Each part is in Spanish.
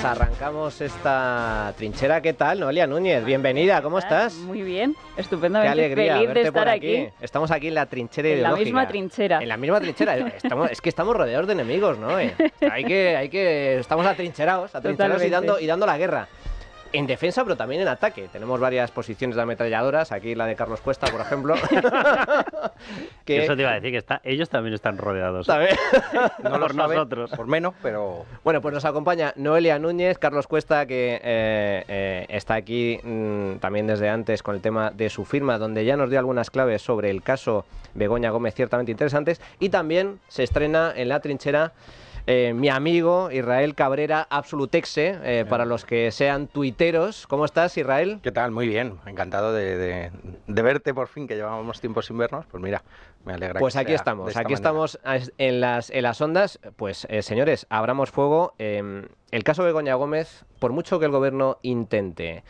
Pues arrancamos esta trinchera. ¿Qué tal, Noelia Núñez? Bienvenida, ¿cómo estás? Muy bien, estupendamente Qué alegría de estar por aquí. Estamos aquí en la trinchera En la misma trinchera. En la misma trinchera. Estamos, es que estamos rodeados de enemigos, ¿no? Eh, hay que, hay que, estamos atrincherados, atrincherados y dando, y dando la guerra en defensa, pero también en ataque. Tenemos varias posiciones de ametralladoras, aquí la de Carlos Cuesta, por ejemplo. Eso te iba a decir, que está... ellos también están rodeados. no por nosotros. Por menos, pero... Bueno, pues nos acompaña Noelia Núñez, Carlos Cuesta, que eh, eh, está aquí mm, también desde antes con el tema de su firma, donde ya nos dio algunas claves sobre el caso Begoña Gómez, ciertamente interesantes, y también se estrena en la trinchera eh, mi amigo Israel Cabrera Absolutexe, eh, para los que sean tuiteros. ¿Cómo estás, Israel? ¿Qué tal? Muy bien, encantado de, verte por fin, que llevábamos tiempo sin vernos. Pues mira, me alegra. Pues aquí estamos, aquí estamos en las, en las ondas. Pues eh, señores, abramos fuego. Em, el caso de Goña Gómez, por mucho que el gobierno intente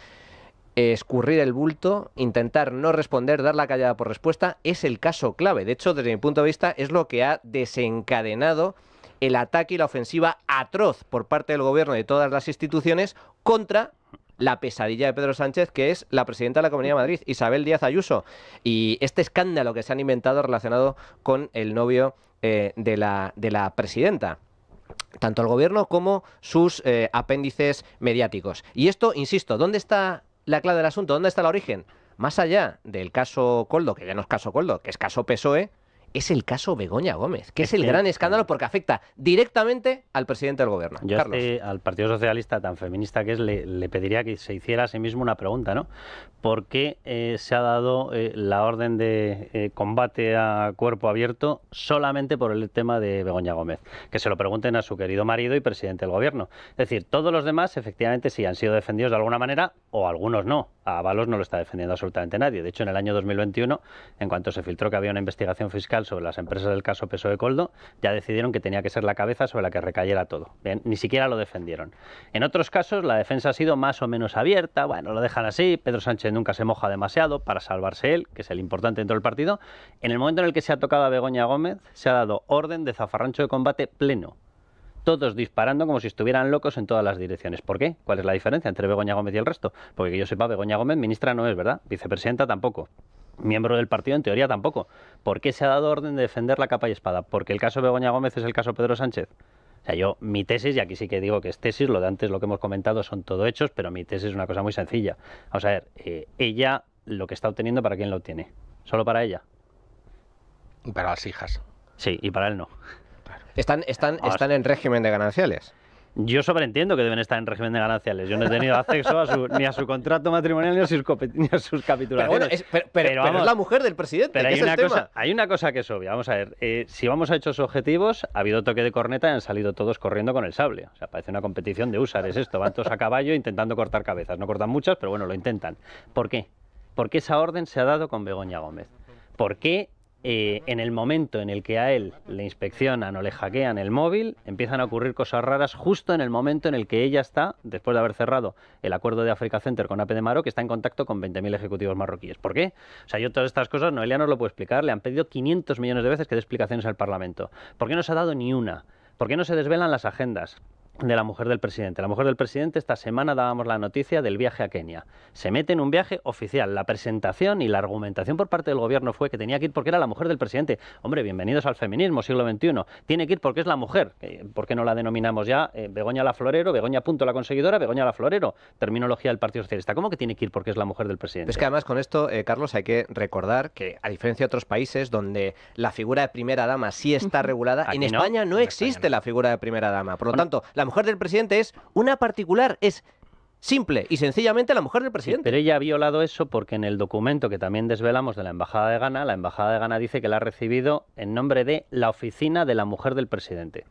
escurrir el bulto, intentar no responder, dar la callada por respuesta, es el caso clave. De hecho, desde mi punto de vista, es lo que ha desencadenado el ataque y la ofensiva atroz por parte del gobierno y de todas las instituciones contra la pesadilla de Pedro Sánchez, que es la presidenta de la Comunidad de Madrid, Isabel Díaz Ayuso, y este escándalo que se han inventado relacionado con el novio eh, de, la, de la presidenta tanto el gobierno como sus eh, apéndices mediáticos. Y esto, insisto, ¿dónde está la clave del asunto? ¿Dónde está el origen? Más allá del caso Coldo, que ya no es caso Coldo, que es caso PSOE, es el caso Begoña Gómez, que es el gran escándalo porque afecta directamente al presidente del gobierno. Yo Carlos. Este, al Partido Socialista, tan feminista que es, le, pediría que se hiciera a sí mismo una pregunta, ¿no? ¿Por qué eh, se ha dado eh, la orden de eh, combate a cuerpo abierto solamente por el tema de Begoña Gómez? Que se lo pregunten a su querido marido y presidente del gobierno. Es decir, todos los demás efectivamente sí han sido defendidos de alguna manera o algunos no. A Avalos no lo está defendiendo absolutamente nadie. De hecho, en el año 2021, en cuanto se filtró que había una investigación fiscal, sobre las empresas del caso peso de coldo ya decidieron que tenía que ser la cabeza sobre la que recayera todo. ni siquiera lo defendieron. En otros casos, la defensa ha sido más o menos abierta, bueno, lo dejan así, Pedro Sánchez nunca se moja demasiado para salvarse él, que es el importante dentro del partido. En el momento en el que se ha tocado a Begoña Gómez, se ha dado orden de zafarrancho de combate pleno todos disparando como si estuvieran locos en todas las direcciones. ¿Por qué? ¿Cuál es la diferencia entre Begoña Gómez y el resto? Porque que yo sepa, Begoña Gómez ministra no es, ¿verdad? Vicepresidenta tampoco miembro del partido, en teoría tampoco. ¿Por qué se ha dado orden de defender la capa y espada? ¿Porque el caso Begoña Gómez es el caso Pedro Sánchez? O sea, yo, mi tesis, y aquí sí que digo que es tesis, lo de antes, lo que hemos comentado son todo hechos, pero mi tesis es una cosa muy sencilla. Vamos a ver, eh, ella lo que está obteniendo, ¿para quién lo obtiene? ¿Solo para ella? Para las hijas. Sí, y para él no. Están, están, están en régimen de gananciales. Yo sobreentiendo que deben estar en régimen de gananciales. Yo no he tenido acceso a su, ni a su contrato matrimonial ni a sus, ni sus capitulaciones. Pero, bueno, es, pero, es, la mujer del presidente. Pero hay, una cosa, hay una cosa que es obvia. Vamos a ver, eh, si vamos a hechos objetivos, ha habido toque de corneta y han salido todos corriendo con el sable. O sea, parece una competición de usar. esto, van todos a caballo intentando cortar cabezas. No cortan muchas, pero bueno, lo intentan. ¿Por qué? Porque esa orden se ha dado con Begoña Gómez. ¿Por qué eh, en el momento en el que a él le inspeccionan o le hackean el móvil, empiezan a ocurrir cosas raras justo en el momento en el que ella está, después de haber cerrado el acuerdo de Africa Center con AP de Maro, que está en contacto con 20.000 ejecutivos marroquíes. ¿Por qué? O sea, yo todas estas cosas, Noelia no lo puede explicar, le han pedido 500 millones de veces que dé explicaciones al Parlamento. ¿Por qué no se ha dado ni una? ¿Por qué no se desvelan las agendas? de la mujer del presidente. La mujer del presidente esta semana dábamos la noticia del viaje a Kenia. Se mete en un viaje oficial. La presentación y la argumentación por parte del gobierno fue que tenía que ir porque era la mujer del presidente. Hombre, bienvenidos al feminismo siglo XXI. Tiene que ir porque es la mujer. Eh, ¿Por qué no la denominamos ya eh, Begoña la Florero, Begoña Punto la Conseguidora, Begoña la Florero? Terminología del Partido Socialista. ¿Cómo que tiene que ir porque es la mujer del presidente? Es que además con esto, eh, Carlos, hay que recordar que a diferencia de otros países donde la figura de primera dama sí está regulada, en España no existe la figura de primera dama. Por lo tanto, la mujer del presidente es una particular, es simple y sencillamente la mujer del presidente. pero ella ha violado eso porque en el documento que también desvelamos de la Embajada de Ghana, la Embajada de Ghana dice que la ha recibido en nombre de la oficina de la mujer del presidente.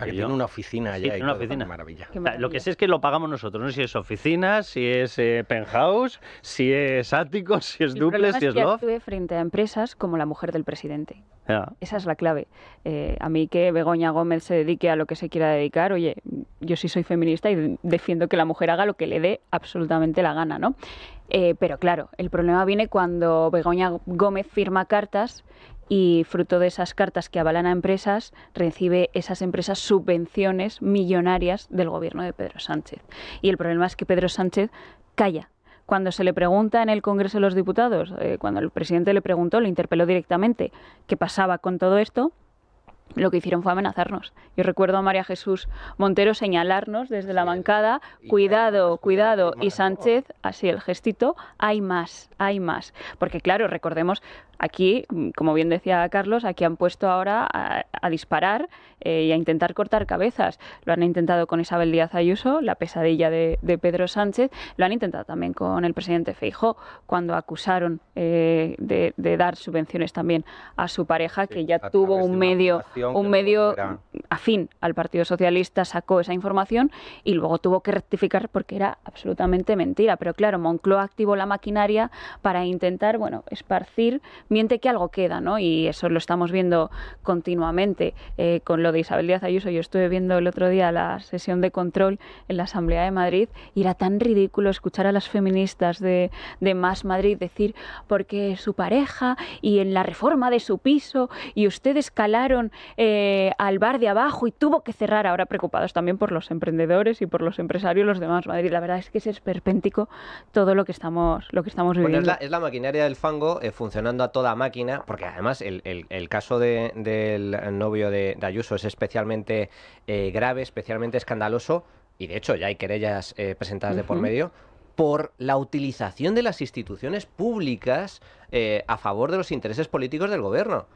Ah, que tiene una oficina allá. Sí, tiene una oficina. Maravilla. Lo que sé es que lo pagamos nosotros, no sé si es oficina, si es eh, penthouse, si es ático, si es duple, si es, es que frente a empresas como la mujer del presidente, esa es la clave. Eh, a mí que Begoña Gómez se dedique a lo que se quiera dedicar, oye, yo sí soy feminista y defiendo que la mujer haga lo que le dé absolutamente la gana, ¿no? Eh, pero claro, el problema viene cuando Begoña Gómez firma cartas y fruto de esas cartas que avalan a empresas, recibe esas empresas subvenciones millonarias del gobierno de Pedro Sánchez. Y el problema es que Pedro Sánchez calla cuando se le pregunta en el Congreso de los Diputados, eh, cuando el presidente le preguntó, le interpeló directamente qué pasaba con todo esto, lo que hicieron fue amenazarnos. Yo recuerdo a María Jesús Montero señalarnos desde la bancada, cuidado, cuidado, y Sánchez, así el gestito, hay más, hay más. Porque claro, recordemos, aquí, como bien decía Carlos, aquí han puesto ahora a, disparar eh, y a intentar cortar cabezas. Lo han intentado con Isabel Díaz Ayuso, la pesadilla de, Pedro Sánchez, lo han intentado también con el presidente Feijó, cuando acusaron eh, de, dar subvenciones también a su pareja, que ya tuvo un medio un medio afín al Partido Socialista sacó esa información y luego tuvo que rectificar porque era absolutamente mentira. Pero claro, Moncloa activó la maquinaria para intentar, bueno, esparcir, miente que algo queda, ¿no? Y eso lo estamos viendo continuamente eh, con lo de Isabel Díaz Ayuso. Yo estuve viendo el otro día la sesión de control en la Asamblea de Madrid y era tan ridículo escuchar a las feministas de, de Más Madrid decir porque su pareja y en la reforma de su piso y ustedes calaron eh, al bar de abajo y tuvo que cerrar, ahora preocupados también por los emprendedores y por los empresarios, los demás Madrid. La verdad es que es esperpéntico todo lo que estamos, lo que estamos pues viviendo. es, la, maquinaria del fango eh, funcionando a toda máquina, porque además el, caso del novio de, Ayuso es especialmente eh, grave, especialmente escandaloso, y de hecho ya hay querellas presentadas de por medio, por la utilización de las instituciones públicas a favor de los intereses políticos del gobierno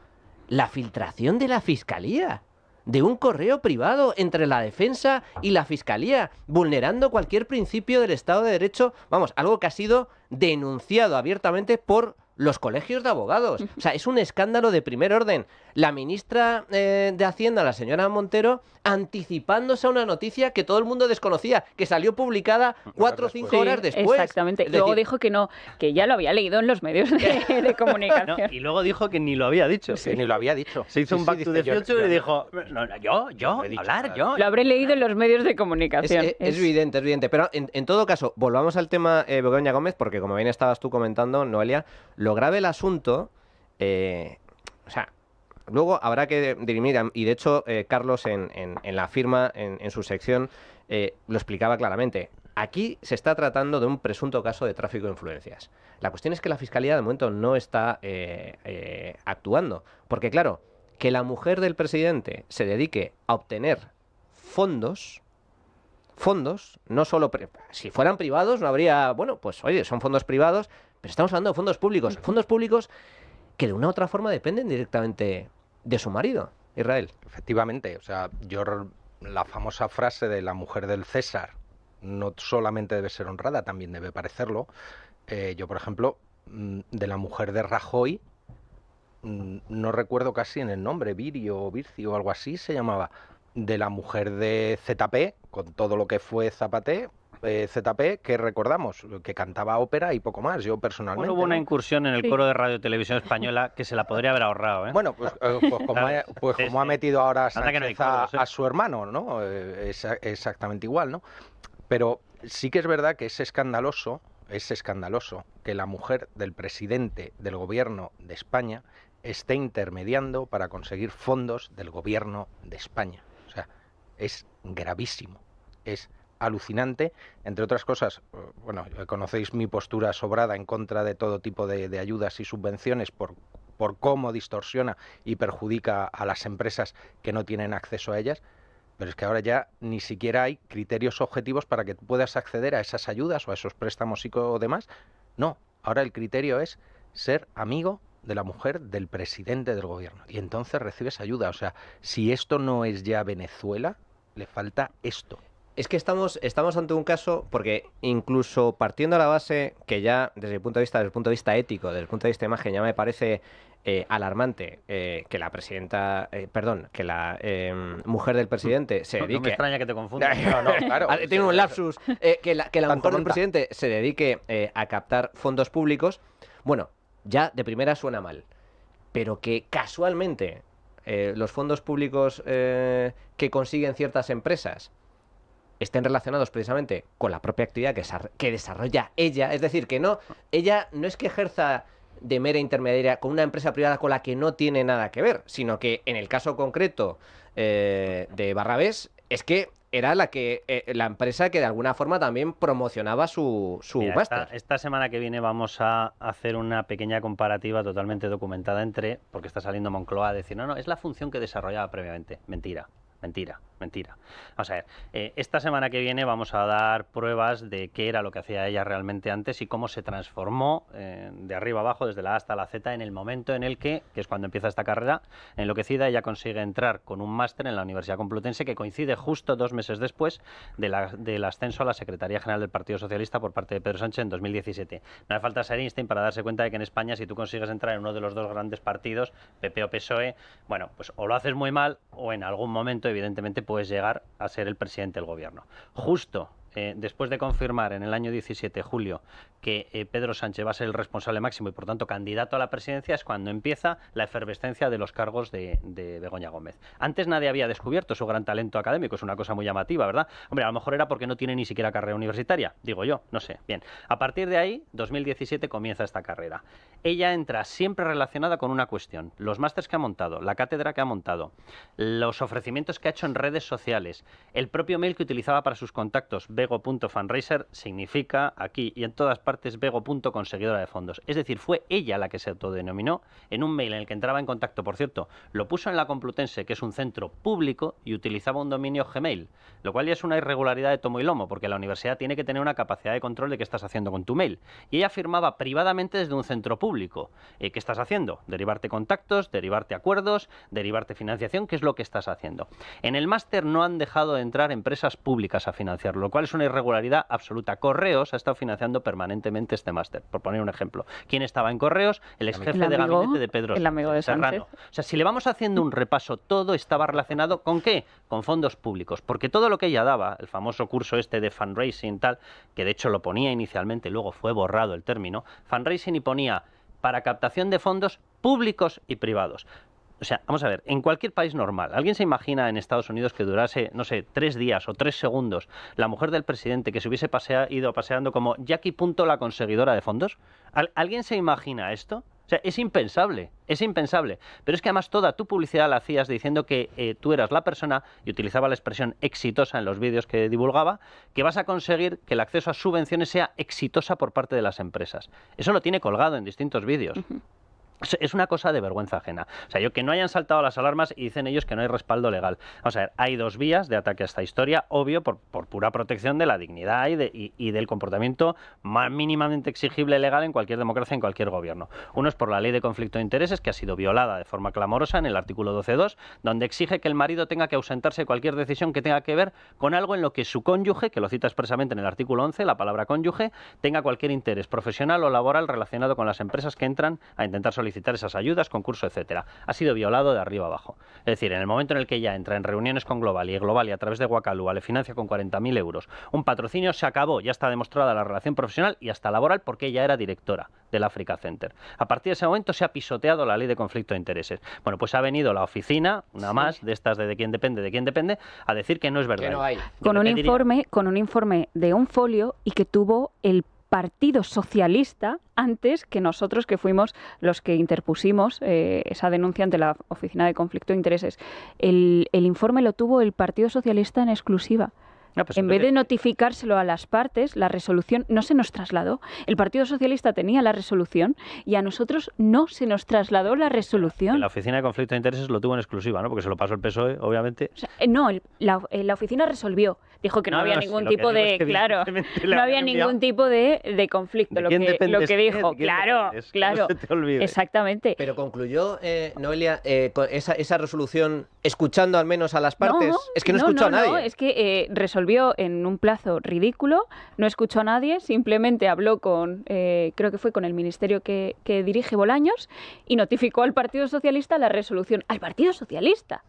la filtración de la Fiscalía de un correo privado entre la defensa y la fiscalía, vulnerando cualquier principio del Estado de Derecho, vamos, algo que ha sido denunciado abiertamente por los colegios de abogados. O sea, es un escándalo de primer orden la ministra eh, de Hacienda, la señora Montero, anticipándose a una noticia que todo el mundo desconocía, que salió publicada pues. cuatro o cinco horas después. Exactamente. luego dijo que no, que ya lo había leído en los medios de, comunicación. y luego dijo que ni lo había dicho. ni lo había dicho. Se hizo un back to the future y dijo, yo, yo, hablar, yo. Lo habré leído en los medios de comunicación. Es, evidente, es evidente. Pero en, todo caso, volvamos al tema eh, Begoña Gómez, porque como bien estabas tú comentando, Noelia, lo grave el asunto... Eh, o sea, luego habrá que dirimir, y de hecho eh, Carlos en, en, la firma, en, su sección, eh, lo explicaba claramente. Aquí se está tratando de un presunto caso de tráfico de influencias. La cuestión es que la Fiscalía de momento no está eh, actuando, porque claro, que la mujer del presidente se dedique a obtener fondos, fondos, no solo, si fueran privados no habría, bueno, pues oye, son fondos privados, pero estamos hablando de fondos públicos, fondos públicos que de una u otra forma dependen directamente de su marido, Israel. Efectivamente, o sea, yo la famosa frase de la mujer del César no solamente debe ser honrada, también debe parecerlo. Eh, yo, por ejemplo, mm, de la mujer de Rajoy, mm, no recuerdo casi en el nombre, Virio o Vircio o algo así se llamaba, de la mujer de ZP, con todo lo que fue Zapate, eh, ZP, que recordamos, que cantaba ópera y poco más, yo personalmente. Bueno, hubo una incursión en el coro de Radio Televisión Española que se la podría haber ahorrado. ¿eh? Bueno, pues, eh, pues, pues como, ha, metido ahora a, su hermano, ¿no? es exactamente igual, ¿no? Pero sí que es verdad que es escandaloso, es escandaloso que la mujer del presidente del gobierno de España esté intermediando para conseguir fondos del gobierno de España. O sea, es gravísimo. Es alucinante, entre otras cosas, eh, bueno, conocéis mi postura sobrada en contra de todo tipo de, ayudas y subvenciones por, por cómo distorsiona y perjudica a las empresas que no tienen acceso a ellas. Pero es que ahora ya ni siquiera hay criterios objetivos para que puedas acceder a esas ayudas o a esos préstamos y demás. No, ahora el criterio es ser amigo de la mujer del presidente del gobierno. Y entonces recibes ayuda. O sea, si esto no es ya Venezuela, le falta esto es que estamos, estamos ante un caso, porque incluso partiendo a la base, que ya desde el punto de vista, desde punto de vista ético, desde el punto de vista de imagen, ya me parece eh, alarmante eh, que la presidenta, eh, perdón, que la em, mujer del presidente se dedique. No extraña que te confunda no, un lapsus. que la, que la mujer del presidente se dedique a captar fondos públicos. Bueno, ya de primera suena mal. Pero que casualmente los fondos públicos que consiguen ciertas empresas estén relacionados precisamente con la propia actividad que, desarrolla ella. Es decir, que no, ella no es que ejerza de mera intermediaria con una empresa privada con la que no tiene nada que ver, sino que en el caso concreto eh, de Barrabés es que era la que eh, la empresa que de alguna forma también promocionaba su, su esta, semana que viene vamos a hacer una pequeña comparativa totalmente documentada entre, porque está saliendo Moncloa a decir, no, no, es la función que desarrollaba previamente. Mentira, mentira mentira. Vamos a ver, eh, esta semana que viene vamos a dar pruebas de qué era lo que hacía ella realmente antes y cómo se transformó eh, de arriba abajo, desde la A hasta la Z, en el momento en el que, que es cuando empieza esta carrera enloquecida, ella consigue entrar con un máster en la Universidad Complutense que coincide justo dos meses después del ascenso a la Secretaría General del Partido Socialista por parte de Pedro Sánchez en 2017. No hace falta ser Einstein para darse cuenta de que en España, si tú consigues entrar en uno de los dos grandes partidos, PP o PSOE, bueno, pues o lo haces muy mal o en algún momento, evidentemente, puedes llegar a ser el presidente del gobierno. Justo eh, después de confirmar en el año 17 de julio que eh, Pedro Sánchez va a ser el responsable máximo y por tanto candidato a la presidencia es cuando empieza la efervescencia de los cargos de, Begoña Gómez. Antes nadie había descubierto su gran talento académico, es una cosa muy llamativa, ¿verdad? Hombre, a lo mejor era porque no tiene ni siquiera carrera universitaria, digo yo, no sé. Bien, a partir de ahí, 2017 comienza esta carrera. Ella entra siempre relacionada con una cuestión, los másteres que ha montado, la cátedra que ha montado, los ofrecimientos que ha hecho en redes sociales, el propio mail que utilizaba para sus contactos, bego.fanraiser, significa aquí y en todas partes partes de fondos. Es decir, fue ella la que se autodenominó en un mail en el que entraba en contacto. Por cierto, lo puso en la Complutense, que es un centro público, y utilizaba un dominio Gmail, lo cual ya es una irregularidad de tomo y lomo, porque la universidad tiene que tener una capacidad de control de qué estás haciendo con tu mail. Y ella firmaba privadamente desde un centro público. Eh, ¿Qué estás haciendo? Derivarte contactos, derivarte acuerdos, derivarte financiación, ¿qué es lo que estás haciendo? En el máster no han dejado de entrar empresas públicas a financiarlo, lo cual es una irregularidad absoluta. Correos ha estado financiando permanentemente este máster, por poner un ejemplo. ¿Quién estaba en Correos? El ex jefe de gabinete de Pedro amigo de Serrano. O sea, si le vamos haciendo un repaso, todo estaba relacionado con qué? Con fondos públicos, porque todo lo que ella daba, el famoso curso este de fundraising tal, que de hecho lo ponía inicialmente, luego fue borrado el término, fundraising y ponía para captación de fondos públicos y privados. O sea, vamos a ver, en cualquier país normal, ¿alguien se imagina en Estados Unidos que durase, no sé, tres días o tres segundos la mujer del presidente que se hubiese ido paseando como Jackie Punto la conseguidora de fondos? ¿Alguien se imagina esto? O sea, es impensable, es impensable. Pero es que además toda tu publicidad la hacías diciendo que eh, tú eras la persona, y utilizaba la expresión exitosa en los vídeos que divulgaba, que vas a conseguir que el acceso a subvenciones sea exitosa por parte de las empresas. Eso lo tiene colgado en distintos vídeos. Es una cosa de vergüenza ajena. O sea, yo que no hayan saltado las alarmas y dicen ellos que no hay respaldo legal. Vamos a ver, hay dos vías de ataque a esta historia, obvio, por, por pura protección de la dignidad y, del comportamiento más mínimamente exigible legal en cualquier democracia, en cualquier gobierno. Uno es por la ley de conflicto de intereses, que ha sido violada de forma clamorosa en el artículo 12.2, donde exige que el marido tenga que ausentarse cualquier decisión que tenga que ver con algo en lo que su cónyuge, que lo cita expresamente en el artículo 11, la palabra cónyuge, tenga cualquier interés profesional o laboral relacionado con las empresas que entran a intentar solicitar esas ayudas, concurso, etcétera. Ha sido violado de arriba abajo. Es decir, en el momento en el que ella entra en reuniones con Global y Global y a través de Guacalúa le financia con 40.000 euros, un patrocinio se acabó, ya está demostrada la relación profesional y hasta laboral porque ella era directora del Africa Center. A partir de ese momento se ha pisoteado la ley de conflicto de intereses. Bueno, pues ha venido la oficina, una más, de estas de, de quién depende, de quién depende, a decir que no es verdad. Con un, informe, con un informe de un folio y que tuvo el Partido Socialista antes que nosotros que fuimos los que interpusimos eh, esa denuncia ante la Oficina de Conflicto de Intereses. el informe lo tuvo el Partido Socialista en exclusiva. Ah, pues en vez de notificárselo a las partes, la resolución no se nos trasladó. El Partido Socialista tenía la resolución y a nosotros no se nos trasladó la resolución. La Oficina de Conflicto de Intereses lo tuvo en exclusiva, ¿no? Porque se lo pasó el PSOE, obviamente. Eh, no, eh, la, oficina resolvió. Dijo que no, había ningún tipo de... claro, no había ningún tipo de, conflicto. lo, que, dijo, claro, claro. exactamente. Pero concluyó, eh, Noelia, esa, resolución escuchando al menos a las partes. es que no, escuchó a nadie. es que resolvió Volvió en un plazo ridículo, no escuchó a nadie, simplemente habló con, eh, creo que fue con el ministerio que, que dirige Bolaños y notificó al Partido Socialista la resolución. Al Partido Socialista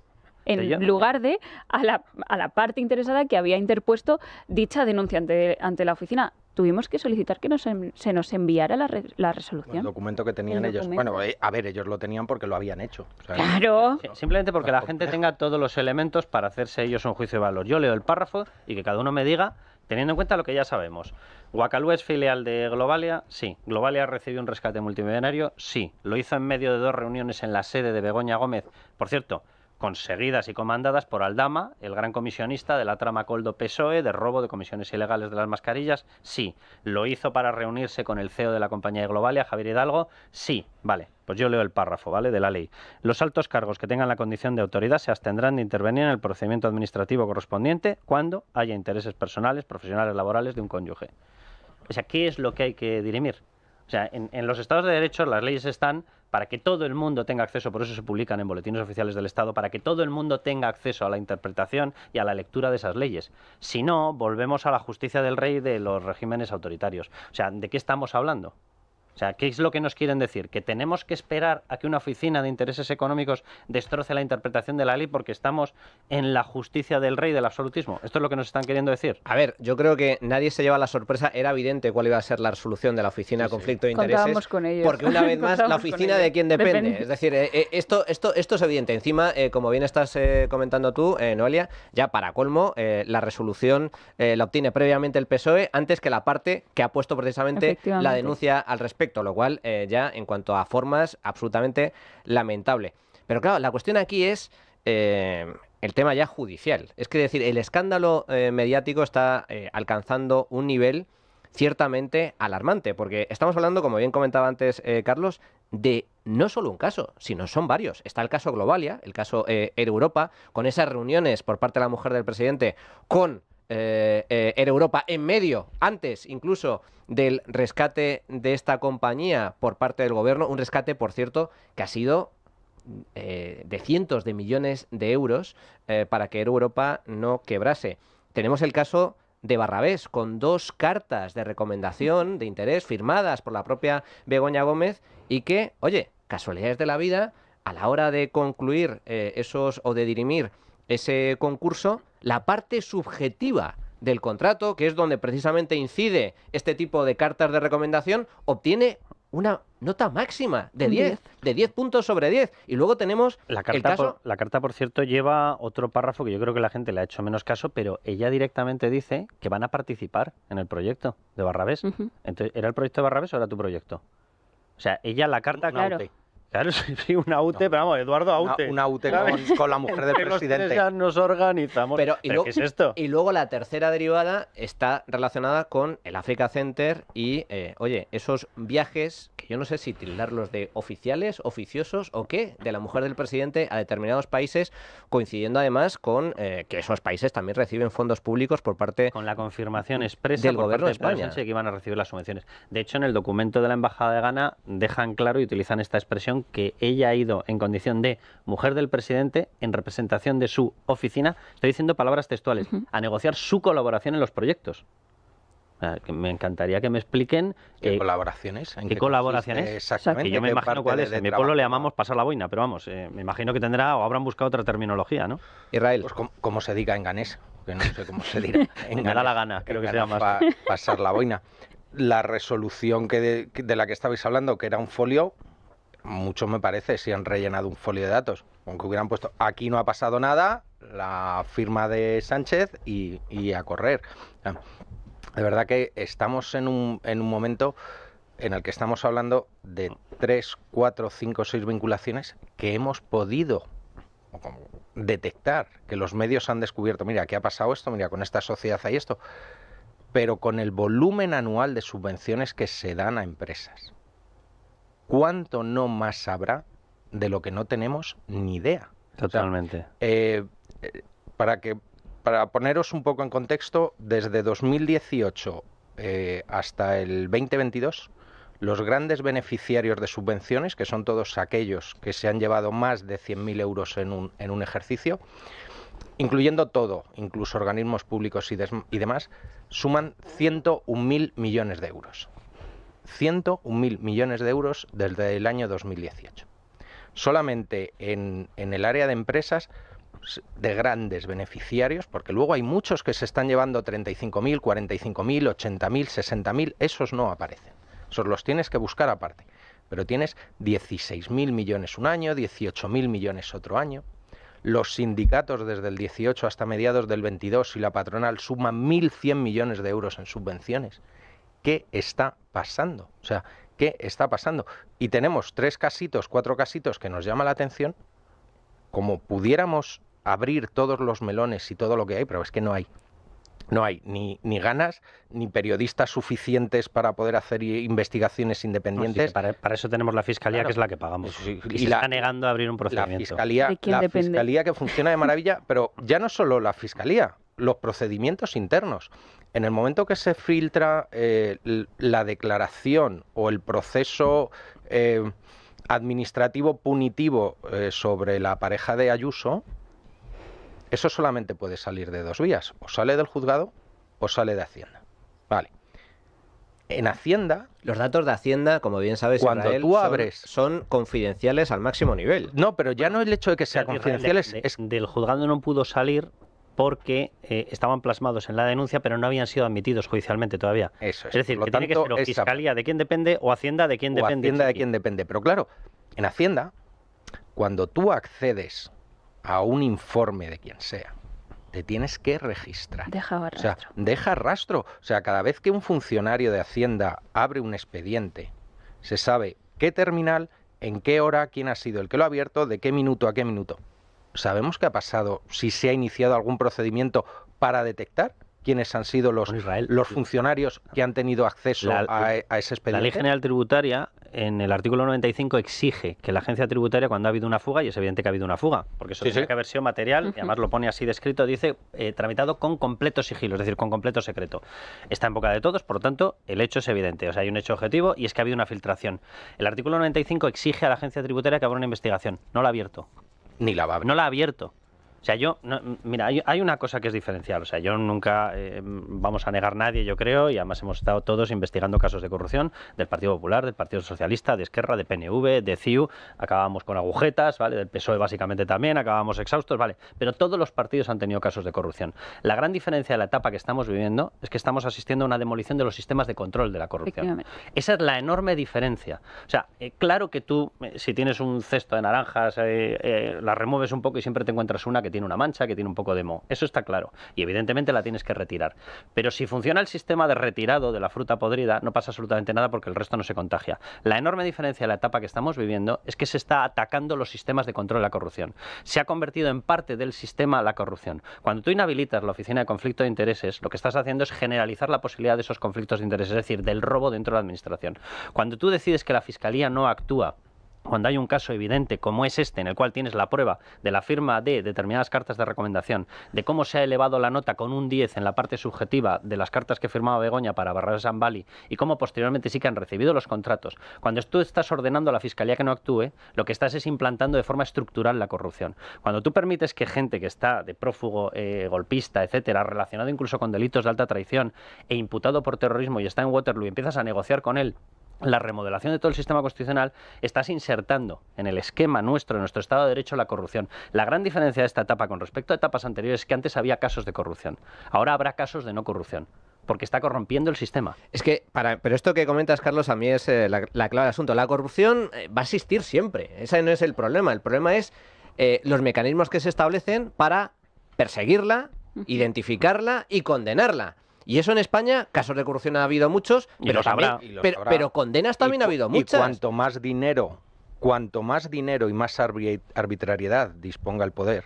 en lugar de a la, a la, parte interesada que había interpuesto dicha denuncia ante, ante la oficina. Tuvimos que solicitar que nos, se nos enviara la, la resolución. El documento que tenían ellos. Bueno, eh, a ver, ellos lo tenían porque lo habían hecho. claro. Simplemente porque la gente tenga todos los elementos para hacerse ellos un juicio de valor. Yo leo el párrafo y que cada uno me diga Teniendo en cuenta lo que ya sabemos, Guacalú es filial de Globalia, sí. Globalia recibió un rescate multimillonario, sí. Lo hizo en medio de dos reuniones en la sede de Begoña Gómez. Por cierto, conseguidas y comandadas por Aldama, el gran comisionista de la trama Coldo-PSOE de robo de comisiones ilegales de las mascarillas? Sí. ¿Lo hizo para reunirse con el CEO de la compañía de Globalia, Javier Hidalgo? Sí. Vale. Pues yo leo el párrafo, ¿vale? De la ley. Los altos cargos que tengan la condición de autoridad se abstendrán de intervenir en el procedimiento administrativo correspondiente cuando haya intereses personales, profesionales, laborales de un cónyuge. O sea, ¿qué es lo que hay que dirimir? O sea, en, los estados de derecho las leyes están para que todo el mundo tenga acceso, por eso se publican en boletines oficiales del Estado, para que todo el mundo tenga acceso a la interpretación y a la lectura de esas leyes. Si no, volvemos a la justicia del rey de los regímenes autoritarios. O sea, ¿de qué estamos hablando? O sea, ¿qué es lo que nos quieren decir? ¿Que tenemos que esperar a que una oficina de intereses económicos destroce la interpretación de la ley porque estamos en la justicia del rey del absolutismo? ¿Esto es lo que nos están queriendo decir? A ver, yo creo que nadie se lleva la sorpresa. Era evidente cuál iba a ser la resolución de la oficina de conflicto de intereses. Porque una vez más, la oficina de quién depende. Es decir, eh, eh, esto, esto, esto es evidente. Encima, eh, como bien estás comentando tú, Noelia, ya para colmo, la resolución la obtiene previamente el PSOE antes que la parte que ha puesto precisamente la denuncia al respecto lo cual eh, ya en cuanto a formas, absolutamente lamentable. Pero claro, la cuestión aquí es eh, el tema ya judicial. Es que decir, el escándalo eh, mediático está alcanzando un nivel ciertamente alarmante, porque estamos hablando, como bien comentaba antes Carlos, de no solo un caso, sino son varios. Está el caso Globalia, el caso Europa, con esas reuniones por parte de la mujer del presidente con eh, eh, en Europa, en medio, antes incluso del rescate de esta compañía por parte del gobierno, un rescate, por cierto, que ha sido eh, de cientos de millones de euros para que Europa no quebrase. Tenemos el caso de Barrabés, con dos cartas de recomendación de interés firmadas por la propia Begoña Gómez y que, oye, casualidades de la vida, a la hora de concluir esos o de dirimir ese concurso la parte subjetiva del contrato, que es donde precisamente incide este tipo de cartas de recomendación, obtiene una nota máxima de 10, de 10 puntos sobre 10. Y luego tenemos la carta, el caso... la carta, por cierto, lleva otro párrafo que yo creo que la gente le ha hecho menos caso, pero ella directamente dice que van a participar en el proyecto de Barrabés. Entonces, ¿era el proyecto de Barrabés o era tu proyecto? O sea, ella la carta... Claro, sí, una aute pero vamos, Eduardo Aute. Una, aute con, la mujer del presidente. ya nos organizamos. Pero, ¿qué es esto? Y luego la tercera derivada está relacionada con el Africa Center y, eh, oye, esos viajes, que yo no sé si tildarlos de oficiales, oficiosos o qué, de la mujer del presidente a determinados países, coincidiendo además con eh, que esos países también reciben fondos públicos por parte. Con la confirmación expresa del gobierno de España. que iban a recibir las subvenciones. De hecho, en el documento de la Embajada de Ghana dejan claro y utilizan esta expresión que ella ha ido en condición de mujer del presidente en representación de su oficina, estoy diciendo palabras textuales, a negociar su colaboración en los proyectos. Me encantaría que me expliquen. ¿Qué eh, colaboraciones? ¿Qué, colaboraciones? Exactamente. yo me imagino cuál es. En mi pueblo le llamamos pasar la boina, pero vamos, eh, me imagino que tendrá o habrán buscado otra terminología, ¿no? Israel. Pues como, se diga en ganés, que no sé cómo se dirá. me la gana, creo que se llama. pasar la boina. La resolución de la que estabais hablando, que era un folio, muchos me parece si han rellenado un folio de datos. Aunque hubieran puesto aquí no ha pasado nada, la firma de Sánchez y, a correr. De verdad que estamos en un, en un momento en el que estamos hablando de 3, 4, 5, 6 vinculaciones que hemos podido detectar, que los medios han descubierto, mira, ¿qué ha pasado esto? Mira, con esta sociedad hay esto. Pero con el volumen anual de subvenciones que se dan a empresas. ¿cuánto no más sabrá de lo que no tenemos ni idea? Totalmente. Eh, eh, para que para poneros un poco en contexto, desde 2018 eh, hasta el 2022, los grandes beneficiarios de subvenciones, que son todos aquellos que se han llevado más de 100.000 euros en un, en un ejercicio, incluyendo todo, incluso organismos públicos y, y demás, suman 101.000 millones de euros. 101.000 millones de euros desde el año 2018. Solamente en, el área de empresas de grandes beneficiarios, porque luego hay muchos que se están llevando 35.000, 45.000, 80.000, 60.000, esos no aparecen. Esos los tienes que buscar aparte. Pero tienes 16.000 millones un año, 18.000 millones otro año. Los sindicatos desde el 18 hasta mediados del 22 y la patronal suman 1.100 millones de euros en subvenciones qué está pasando. O sea, qué está pasando. Y tenemos tres casitos, cuatro casitos que nos llama la atención. Como pudiéramos abrir todos los melones y todo lo que hay, pero es que no hay. No hay ni, ni ganas, ni periodistas suficientes para poder hacer investigaciones independientes. para, eso tenemos la fiscalía, que es la que pagamos. y, se la, está negando a abrir un procedimiento. La fiscalía, la fiscalía que funciona de maravilla, pero ya no solo la fiscalía, los procedimientos internos. En el momento que se filtra eh, la declaración o el proceso eh, administrativo punitivo eh, sobre la pareja de Ayuso, eso solamente puede salir de dos vías, o sale del juzgado o sale de Hacienda. Vale. En Hacienda. Los datos de Hacienda, como bien sabes, cuando tú abres. Son, confidenciales al máximo nivel. No, pero ya no el hecho de que sean confidenciales. es... Del juzgado no pudo salir porque eh, estaban plasmados en la denuncia, pero no habían sido admitidos judicialmente todavía. Eso es. decir, que tiene que ser fiscalía de quién depende o Hacienda de quién depende. Hacienda de quién depende. Pero claro, en Hacienda, cuando tú accedes a un informe de quien sea, te tienes que registrar. Deja rastro. O sea, deja rastro. O sea, cada vez que un funcionario de Hacienda abre un expediente, se sabe qué terminal, en qué hora, quién ha sido el que lo ha abierto, de qué minuto a qué minuto. ¿Sabemos qué ha pasado? ¿Si se ha iniciado algún procedimiento para detectar? quiénes han sido los, los funcionarios que han tenido acceso e, a, ese expediente. La Ley General Tributaria, en el artículo 95, exige que la agencia tributaria, cuando ha habido una fuga, y es evidente que ha habido una fuga, porque eso tiene que haber sido material, y además lo pone así descrito, dice eh, tramitado con completo sigilo, es decir, con completo secreto. Está en boca de todos, por lo tanto, el hecho es evidente. O sea, hay un hecho objetivo y es que ha habido una filtración. El artículo 95 exige a la agencia tributaria que abra una investigación. No la ha abierto. Ni la va a No la ha abierto. O sea, yo, no, mira, hay, una cosa que es diferencial. O sea, yo nunca eh, vamos a negar nadie, yo creo, y además hemos estado todos investigando casos de corrupción del Partido Popular, del Partido Socialista, de Esquerra, de PNV, de CIU. Acabamos con agujetas, ¿vale? Del PSOE básicamente también, acabamos exhaustos, ¿vale? Pero todos los partidos han tenido casos de corrupción. La gran diferencia de la etapa que estamos viviendo es que estamos asistiendo a una demolición de los sistemas de control de la corrupción. Esa es la enorme diferencia. O sea, eh, claro que tú, eh, si tienes un cesto de naranjas, la remueves un poco y siempre te encuentras una que tiene una mancha, que tiene un poco de mo, Eso está claro. Y evidentemente la tienes que retirar. Pero si funciona el sistema de retirado de la fruta podrida, no pasa absolutamente nada porque el resto no se contagia. La enorme diferencia de la etapa que estamos viviendo es que se está atacando los sistemas de control de la corrupción. Se ha convertido en parte del sistema la corrupción. Cuando tú inhabilitas la oficina de conflicto de intereses, lo que estás haciendo es generalizar la posibilidad de esos conflictos de intereses, es decir, del robo dentro de la administración. Cuando tú decides que la fiscalía no actúa cuando hay un caso evidente como es este, en el cual tienes la prueba de la firma de determinadas cartas de recomendación, de cómo se ha elevado la nota con un 10 en la parte subjetiva de las cartas que firmaba Begoña para San Bali y cómo posteriormente sí que han recibido los contratos, cuando tú estás ordenando a la Fiscalía que no actúe, lo que estás es implantando de forma estructural la corrupción. Cuando tú permites que gente que está de prófugo, eh, golpista, etcétera, relacionado incluso con delitos de alta traición e imputado por terrorismo y está en Waterloo y empiezas a negociar con él la remodelación de todo el sistema constitucional, estás insertando en el esquema nuestro, en nuestro Estado de Derecho, la corrupción. La gran diferencia de esta etapa con respecto a etapas anteriores es que antes había casos de corrupción. Ahora habrá casos de no corrupción porque está corrompiendo el sistema. Es que, para, pero esto que comentas, Carlos, a mí es eh, la, clave del asunto. La corrupción eh, va a existir siempre. Ese no es el problema. El problema es eh, los mecanismos que se establecen para perseguirla, identificarla y condenarla. Y eso en España, casos de corrupción ha habido muchos, pero, pero, condenas también ha habido muchas. Y cuanto más dinero, cuanto más dinero y más arbitrariedad disponga el poder,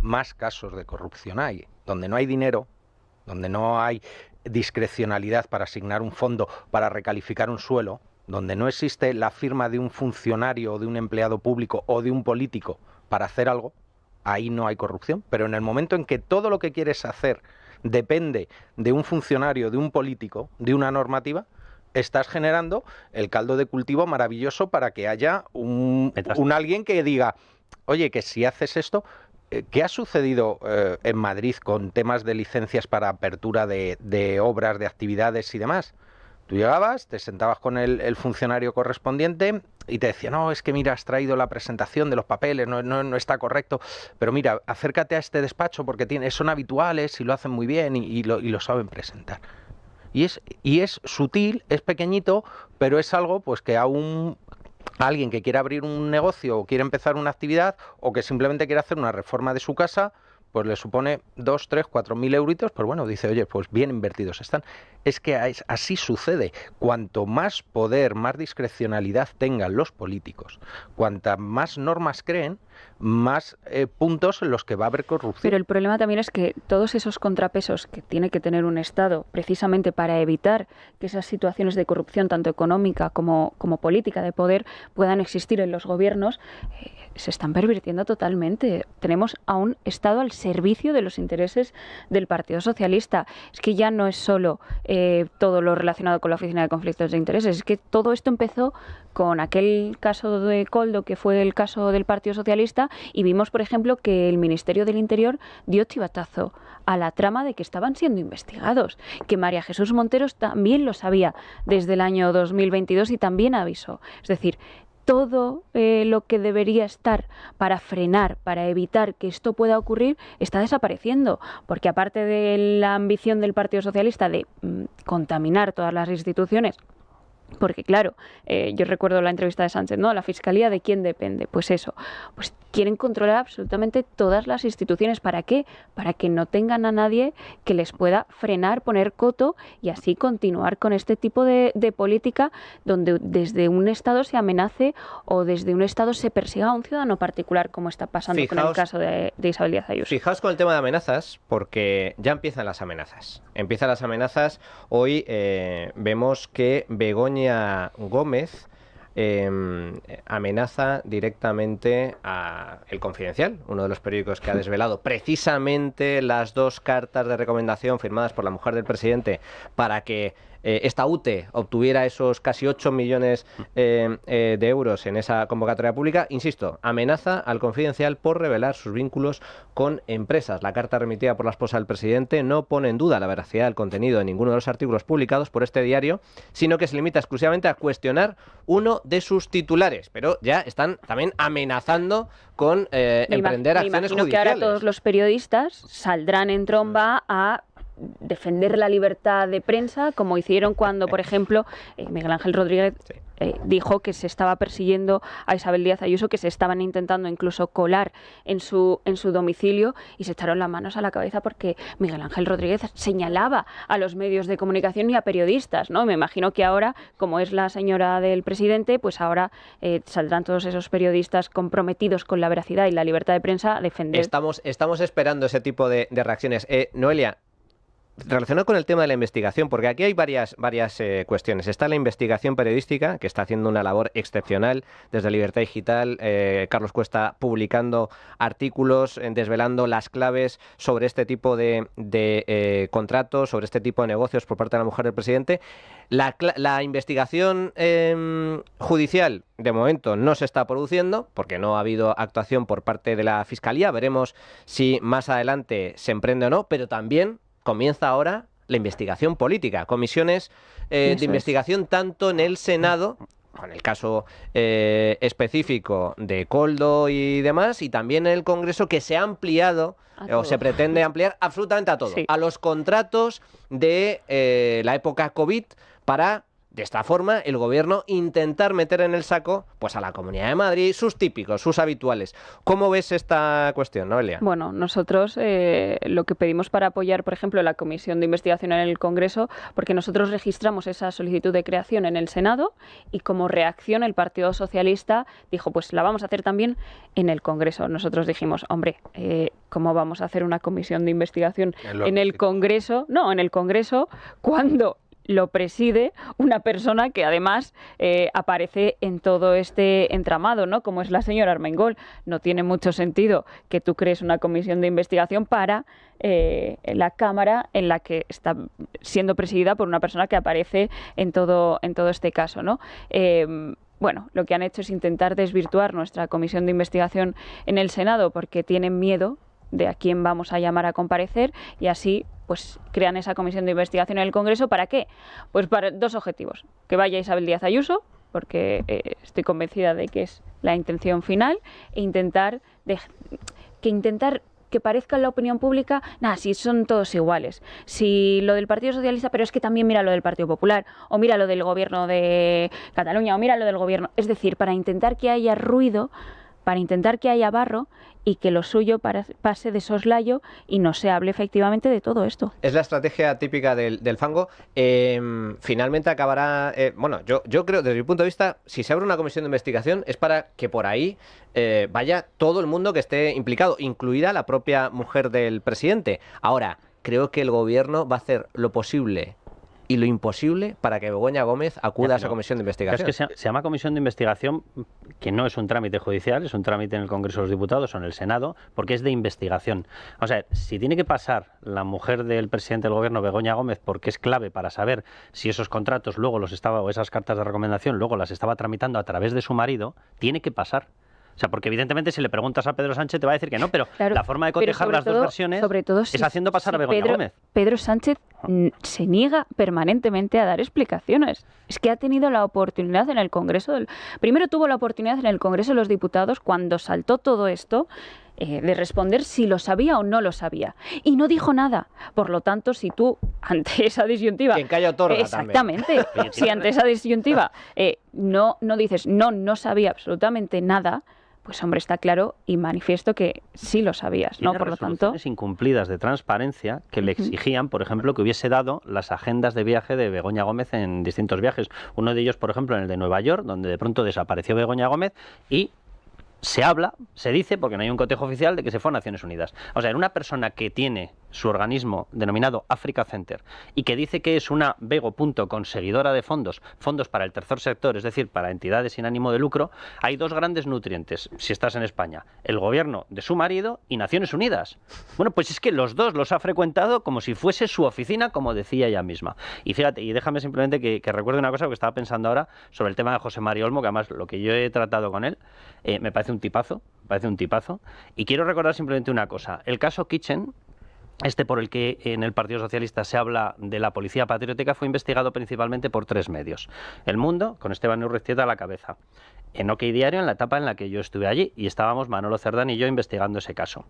más casos de corrupción hay. Donde no hay dinero, donde no hay discrecionalidad para asignar un fondo, para recalificar un suelo, donde no existe la firma de un funcionario o de un empleado público o de un político para hacer algo, ahí no hay corrupción. Pero en el momento en que todo lo que quieres hacer depende de un funcionario, de un político, de una normativa, estás generando el caldo de cultivo maravilloso para que haya un, alguien que diga, oye, que si haces esto, eh, ¿Qué ha sucedido eh, en Madrid con temas de licencias para apertura de, obras, de actividades y demás? Tú llegabas, te sentabas con el, funcionario correspondiente y te decía, no, es que mira, has traído la presentación de los papeles, no, no, está correcto, pero mira, acércate a este despacho porque tiene, son habituales y lo hacen muy bien y, lo, y lo, saben presentar. Y es, y es sutil, es pequeñito, pero es algo pues que a un alguien que quiere abrir un negocio o quiere empezar una actividad o que simplemente quiere hacer una reforma de su casa, pues le supone 2, 3, cuatro mil euritos, pues bueno, dice, oye, pues bien invertidos están. Es que así sucede. Cuanto más poder, más discrecionalidad tengan los políticos, cuantas más normas creen, más eh, puntos en los que va a haber corrupción. Pero el problema también es que todos esos contrapesos que tiene que tener un Estado precisamente para evitar que esas situaciones de corrupción, tanto económica como, política de poder, puedan existir en los gobiernos, eh, se están pervirtiendo totalmente. Tenemos a un Estado al servicio de los intereses del Partido Socialista. Es que ya no es solo eh, todo lo relacionado con la Oficina de Conflictos de Intereses, es que todo esto empezó con aquel caso de Coldo, que fue el caso del Partido Socialista, y vimos, por ejemplo, que el Ministerio del Interior dio chivatazo a la trama de que estaban siendo investigados, que María Jesús Monteros también lo sabía desde el año 2022 y también avisó. Es decir, todo eh, lo que debería estar para frenar, para evitar que esto pueda ocurrir, está desapareciendo. Porque aparte de la ambición del Partido Socialista de mm, contaminar todas las instituciones porque claro, eh, yo recuerdo la entrevista de Sánchez, ¿no? La fiscalía de quién depende. Pues eso, pues quieren controlar absolutamente todas las instituciones. ¿Para qué? Para que no tengan a nadie que les pueda frenar, poner coto y así continuar con este tipo de, política donde desde un Estado se amenace o desde un Estado se persiga a un ciudadano particular, como está pasando con el caso de, Isabel Díaz Ayuso. Fijaos con el tema de amenazas, porque ya empiezan las amenazas. Empiezan las amenazas. Hoy eh, vemos que Begoña Gómez em, amenaza directamente a El Confidencial, uno de los periódicos que ha desvelado precisamente las dos cartas de recomendación firmadas por la mujer del presidente para que eh, esta UTE obtuviera esos casi 8 millones eh, eh, de euros en esa convocatoria pública, insisto, amenaza al confidencial por revelar sus vínculos con empresas. La carta remitida por la esposa del presidente no pone en duda la veracidad del contenido de ninguno de los artículos publicados por este diario, sino que se limita exclusivamente a cuestionar uno de sus titulares, pero ya están también amenazando con emprender acciones judiciales. que ahora todos los periodistas saldrán en tromba a defender la libertad de prensa, como hicieron cuando, por ejemplo, eh, Miguel Ángel Rodríguez eh, dijo que se estaba persiguiendo a Isabel Díaz Ayuso, que se estaban intentando incluso colar en su, en su domicilio y se echaron las manos a la cabeza porque Miguel Ángel Rodríguez señalaba a los medios de comunicación y a periodistas, ¿no? Me imagino que ahora, como es la señora del presidente, pues ahora eh, saldrán todos esos periodistas comprometidos con la veracidad y la libertad de prensa a defender. Estamos, estamos esperando ese tipo de, reacciones. Noelia, relacionado con el tema de la investigación, porque aquí hay varias, varias eh, cuestiones. Está la investigación periodística, que está haciendo una labor excepcional desde Libertad Digital. Eh, Carlos Cuesta publicando artículos, eh, desvelando las claves sobre este tipo de, contratos, sobre este tipo de negocios por parte de la mujer del presidente. La, la investigación em, judicial, de momento, no se está produciendo, porque no ha habido actuación por parte de la Fiscalía. Veremos si más adelante se emprende o no, pero también comienza ahora la investigación política, comisiones eh, de investigación tanto en el Senado en el caso eh, específico de Coldo y demás, y también en el Congreso, que se ha ampliado o se pretende ampliar absolutamente a todo, a los contratos de eh, la época COVID para de esta forma el gobierno intentar meter en el saco pues a la Comunidad de Madrid sus típicos, sus habituales. ¿Cómo ves esta cuestión, Noelia? Bueno, nosotros eh, lo que pedimos para apoyar, por ejemplo, la Comisión de Investigación en el Congreso, porque nosotros registramos esa solicitud de creación en el Senado y como reacción el Partido Socialista dijo, pues la vamos a hacer también en el Congreso. Nosotros dijimos, hombre, eh, ¿cómo vamos a hacer una comisión de investigación en el Congreso? No, en el Congreso, cuando lo preside una persona que además eh, aparece en todo este entramado, ¿no? Como es la señora Armengol. No tiene mucho sentido que tú crees una comisión de investigación para eh, la Cámara en la que está siendo presidida por una persona que aparece en todo, en todo este caso, ¿no? Em, bueno, lo que han hecho es intentar desvirtuar nuestra comisión de investigación en el Senado porque tienen miedo de a quién vamos a llamar a comparecer y así pues crean esa comisión de investigación en el Congreso. ¿Para qué? Pues para dos objetivos. Que vaya Isabel Díaz Ayuso, porque eh, estoy convencida de que es la intención final, e intentar que intentar que parezca la opinión pública, nada, si son todos iguales. Si lo del Partido Socialista, pero es que también mira lo del Partido Popular, o mira lo del gobierno de Cataluña, o mira lo del gobierno. Es decir, para intentar que haya ruido para intentar que haya barro y que lo suyo pase de soslayo y no se hable efectivamente de todo esto. Es la estrategia típica del, fango. Em, finalmente acabará, eh, bueno, yo, creo, desde mi punto de vista, si se abre una comisión de investigación es para que por ahí eh, vaya todo el mundo que esté implicado, incluida la propia mujer del presidente. Ahora, creo que el gobierno va a hacer lo posible y lo imposible para que Begoña Gómez acuda a esa comisión de investigación. que se, llama comisión de investigación, que no es un trámite judicial, es un trámite en el Congreso de los Diputados o en el Senado, porque es de investigación. O sea, si tiene que pasar la mujer del presidente del gobierno, Begoña Gómez, porque es clave para saber si esos contratos luego los estaba, o esas cartas de recomendación luego las estaba tramitando a través de su marido, tiene que pasar. O sea, porque evidentemente si le preguntas a Pedro Sánchez te va a decir que no, pero la forma de cotejar las dos versiones es haciendo pasar a Begoña Pedro, Gómez. Pedro Sánchez se niega permanentemente a dar explicaciones. Es que ha tenido la oportunidad en el Congreso. Primero tuvo la oportunidad en el Congreso de los Diputados cuando saltó todo esto. Eh, de responder si lo sabía o no lo sabía. Y no dijo nada. Por lo tanto, si tú, ante esa disyuntiva. Quien calla Exactamente. si ante esa disyuntiva eh, no, no dices no, no sabía absolutamente nada pues hombre, está claro y manifiesto que sí lo sabías, ¿no? Por lo tanto. incumplidas de transparencia que le exigían, por ejemplo, que hubiese dado las agendas de viaje de Begoña Gómez en distintos viajes. Uno de ellos, por ejemplo, en el de Nueva York, donde de pronto desapareció Begoña Gómez y se habla, se dice, porque no hay un cotejo oficial, de que se fue a Naciones Unidas. O sea, era una persona que tiene su organismo denominado Africa Center, y que dice que es una Bego punto conseguidora de fondos, fondos para el tercer sector, es decir, para entidades sin ánimo de lucro, hay dos grandes nutrientes, si estás en España, el gobierno de su marido y Naciones Unidas. Bueno, pues es que los dos los ha frecuentado como si fuese su oficina, como decía ella misma. Y fíjate, y déjame simplemente que, recuerde una cosa que estaba pensando ahora sobre el tema de José Mario Olmo, que además lo que yo he tratado con él eh, me parece un tipazo, me parece un tipazo. Y quiero recordar simplemente una cosa, el caso Kitchen, este por el que en el Partido Socialista se habla de la policía patriótica fue investigado principalmente por tres medios. El Mundo, con Esteban Urrestieta a la cabeza. En OK Diario, en la etapa en la que yo estuve allí, y estábamos Manolo Cerdán y yo investigando ese caso.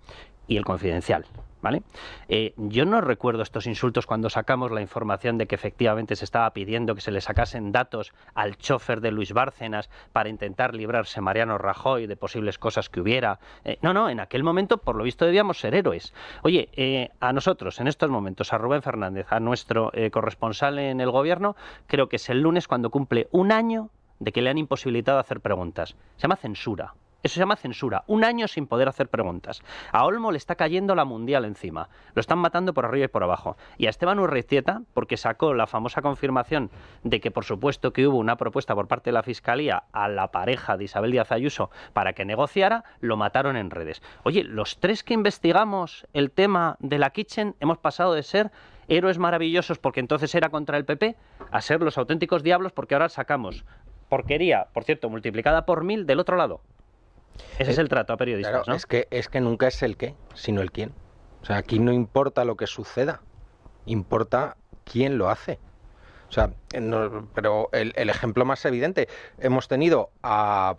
Y el Confidencial, ¿vale? Eh, yo no recuerdo estos insultos cuando sacamos la información de que efectivamente se estaba pidiendo que se le sacasen datos al chofer de Luis Bárcenas para intentar librarse Mariano Rajoy de posibles cosas que hubiera. Eh, no, no, en aquel momento por lo visto debíamos ser héroes. Oye, eh, a nosotros en estos momentos, a Rubén Fernández, a nuestro corresponsal en el gobierno, creo que es el lunes cuando cumple un año de que le han imposibilitado hacer preguntas. Se llama censura. Eso se llama censura. Un año sin poder hacer preguntas. A Olmo le está cayendo la mundial encima. Lo están matando por arriba y por abajo. Y a Esteban Urricieta, porque sacó la famosa confirmación de que, por supuesto, que hubo una propuesta por parte de la Fiscalía a la pareja de Isabel Díaz Ayuso para que negociara, lo mataron en redes. Oye, los tres que investigamos el tema de la Kitchen hemos pasado de ser héroes maravillosos porque entonces era contra el PP a ser los auténticos diablos porque ahora sacamos porquería, por cierto, multiplicada por mil del otro lado. Ese es el trato a periodistas, Es que, es que nunca es el qué, sino el quién. O sea, aquí no importa lo que suceda, importa quién lo hace. O sea, pero el, ejemplo más evidente, hemos tenido a,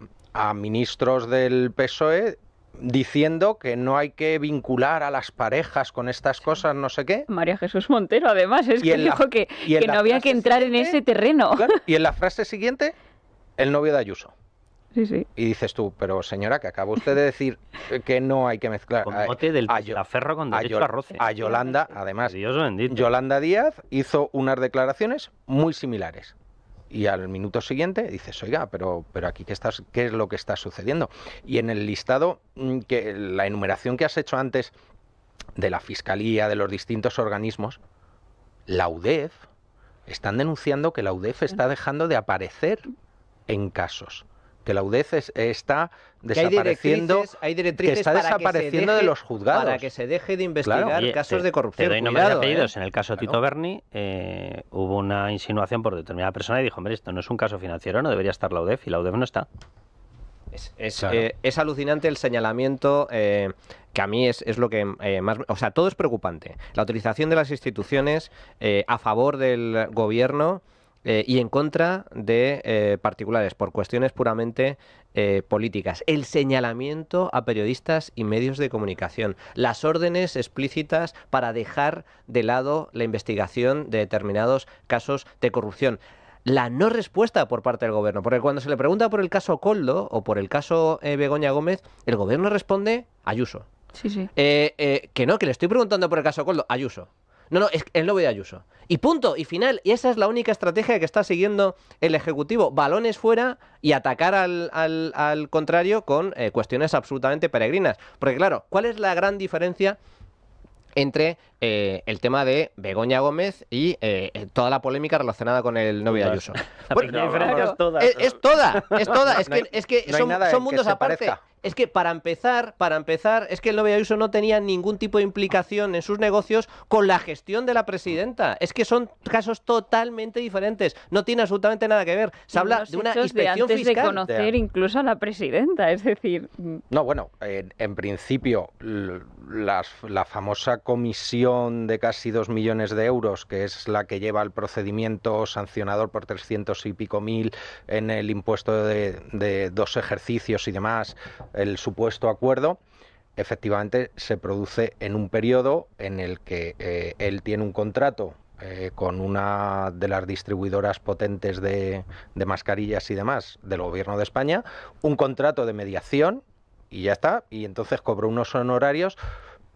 ministros del PSOE diciendo que no hay que vincular a las parejas con estas cosas, no sé qué. María Jesús Montero, además, es que dijo que, no había que entrar en ese terreno. y en la frase siguiente, el novio de Ayuso. Y dices tú, pero señora, que acaba usted de decir eh, que no hay que mezclar. Con del a, ferro con a Yolanda, además. Yolanda Díaz hizo unas declaraciones muy similares. Y al minuto siguiente dices, oiga, pero, pero aquí qué, estás, qué es lo que está sucediendo. Y en el listado, mm, que la enumeración que has hecho antes de la Fiscalía, de los distintos organismos, la UDEF, están denunciando que la UDEF está dejando de aparecer en casos que la UDEF está desapareciendo, está desapareciendo de los juzgados. Para que se deje de investigar casos de corrupción. Te doy nombres ¿eh? En el caso Tito Berni eh, hubo una insinuación por determinada persona y dijo, hombre, esto no es un caso financiero, no debería estar la UDEF y la UDEF no está. Es, eh, alucinante el señalamiento que a mí es, lo que más... O sea, todo es preocupante. La utilización de las instituciones a favor del gobierno eh, y en contra de eh, particulares por cuestiones puramente eh, políticas. El señalamiento a periodistas y medios de comunicación. Las órdenes explícitas para dejar de lado la investigación de determinados casos de corrupción la no respuesta por parte del gobierno. Porque cuando se le pregunta por el caso Coldo o por el caso Begoña Gómez, el gobierno responde Ayuso. Sí, que no, que le estoy preguntando por el caso Coldo, Ayuso. No, no, es el lobo de Ayuso. Y punto, y final. Y esa es la única estrategia que está siguiendo el Ejecutivo. Balones fuera y atacar al, contrario con eh, cuestiones absolutamente peregrinas. Porque claro, ¿cuál es la gran diferencia entre eh, el tema de Begoña Gómez y eh, eh, toda la polémica relacionada con el novio Ayuso. es, toda. Es, toda, es que, son, mundos aparte. Es que para empezar, para empezar, es que el novio Ayuso no tenía ningún tipo de implicación en sus negocios con la gestión de la presidenta. Es que son casos totalmente diferentes. No tiene absolutamente nada que ver. Se habla de una inspección de antes de conocer incluso a la presidenta, es decir. Mm. No, bueno, en, principio la famosa comisión de casi dos millones de euros, que es la que lleva el procedimiento sancionador por 300 y pico mil en el impuesto de, dos ejercicios y demás, el supuesto acuerdo, efectivamente se produce en un periodo en el que eh, él tiene un contrato eh, con una de las distribuidoras potentes de, mascarillas y demás del gobierno de España, un contrato de mediación y ya está, y entonces cobró unos honorarios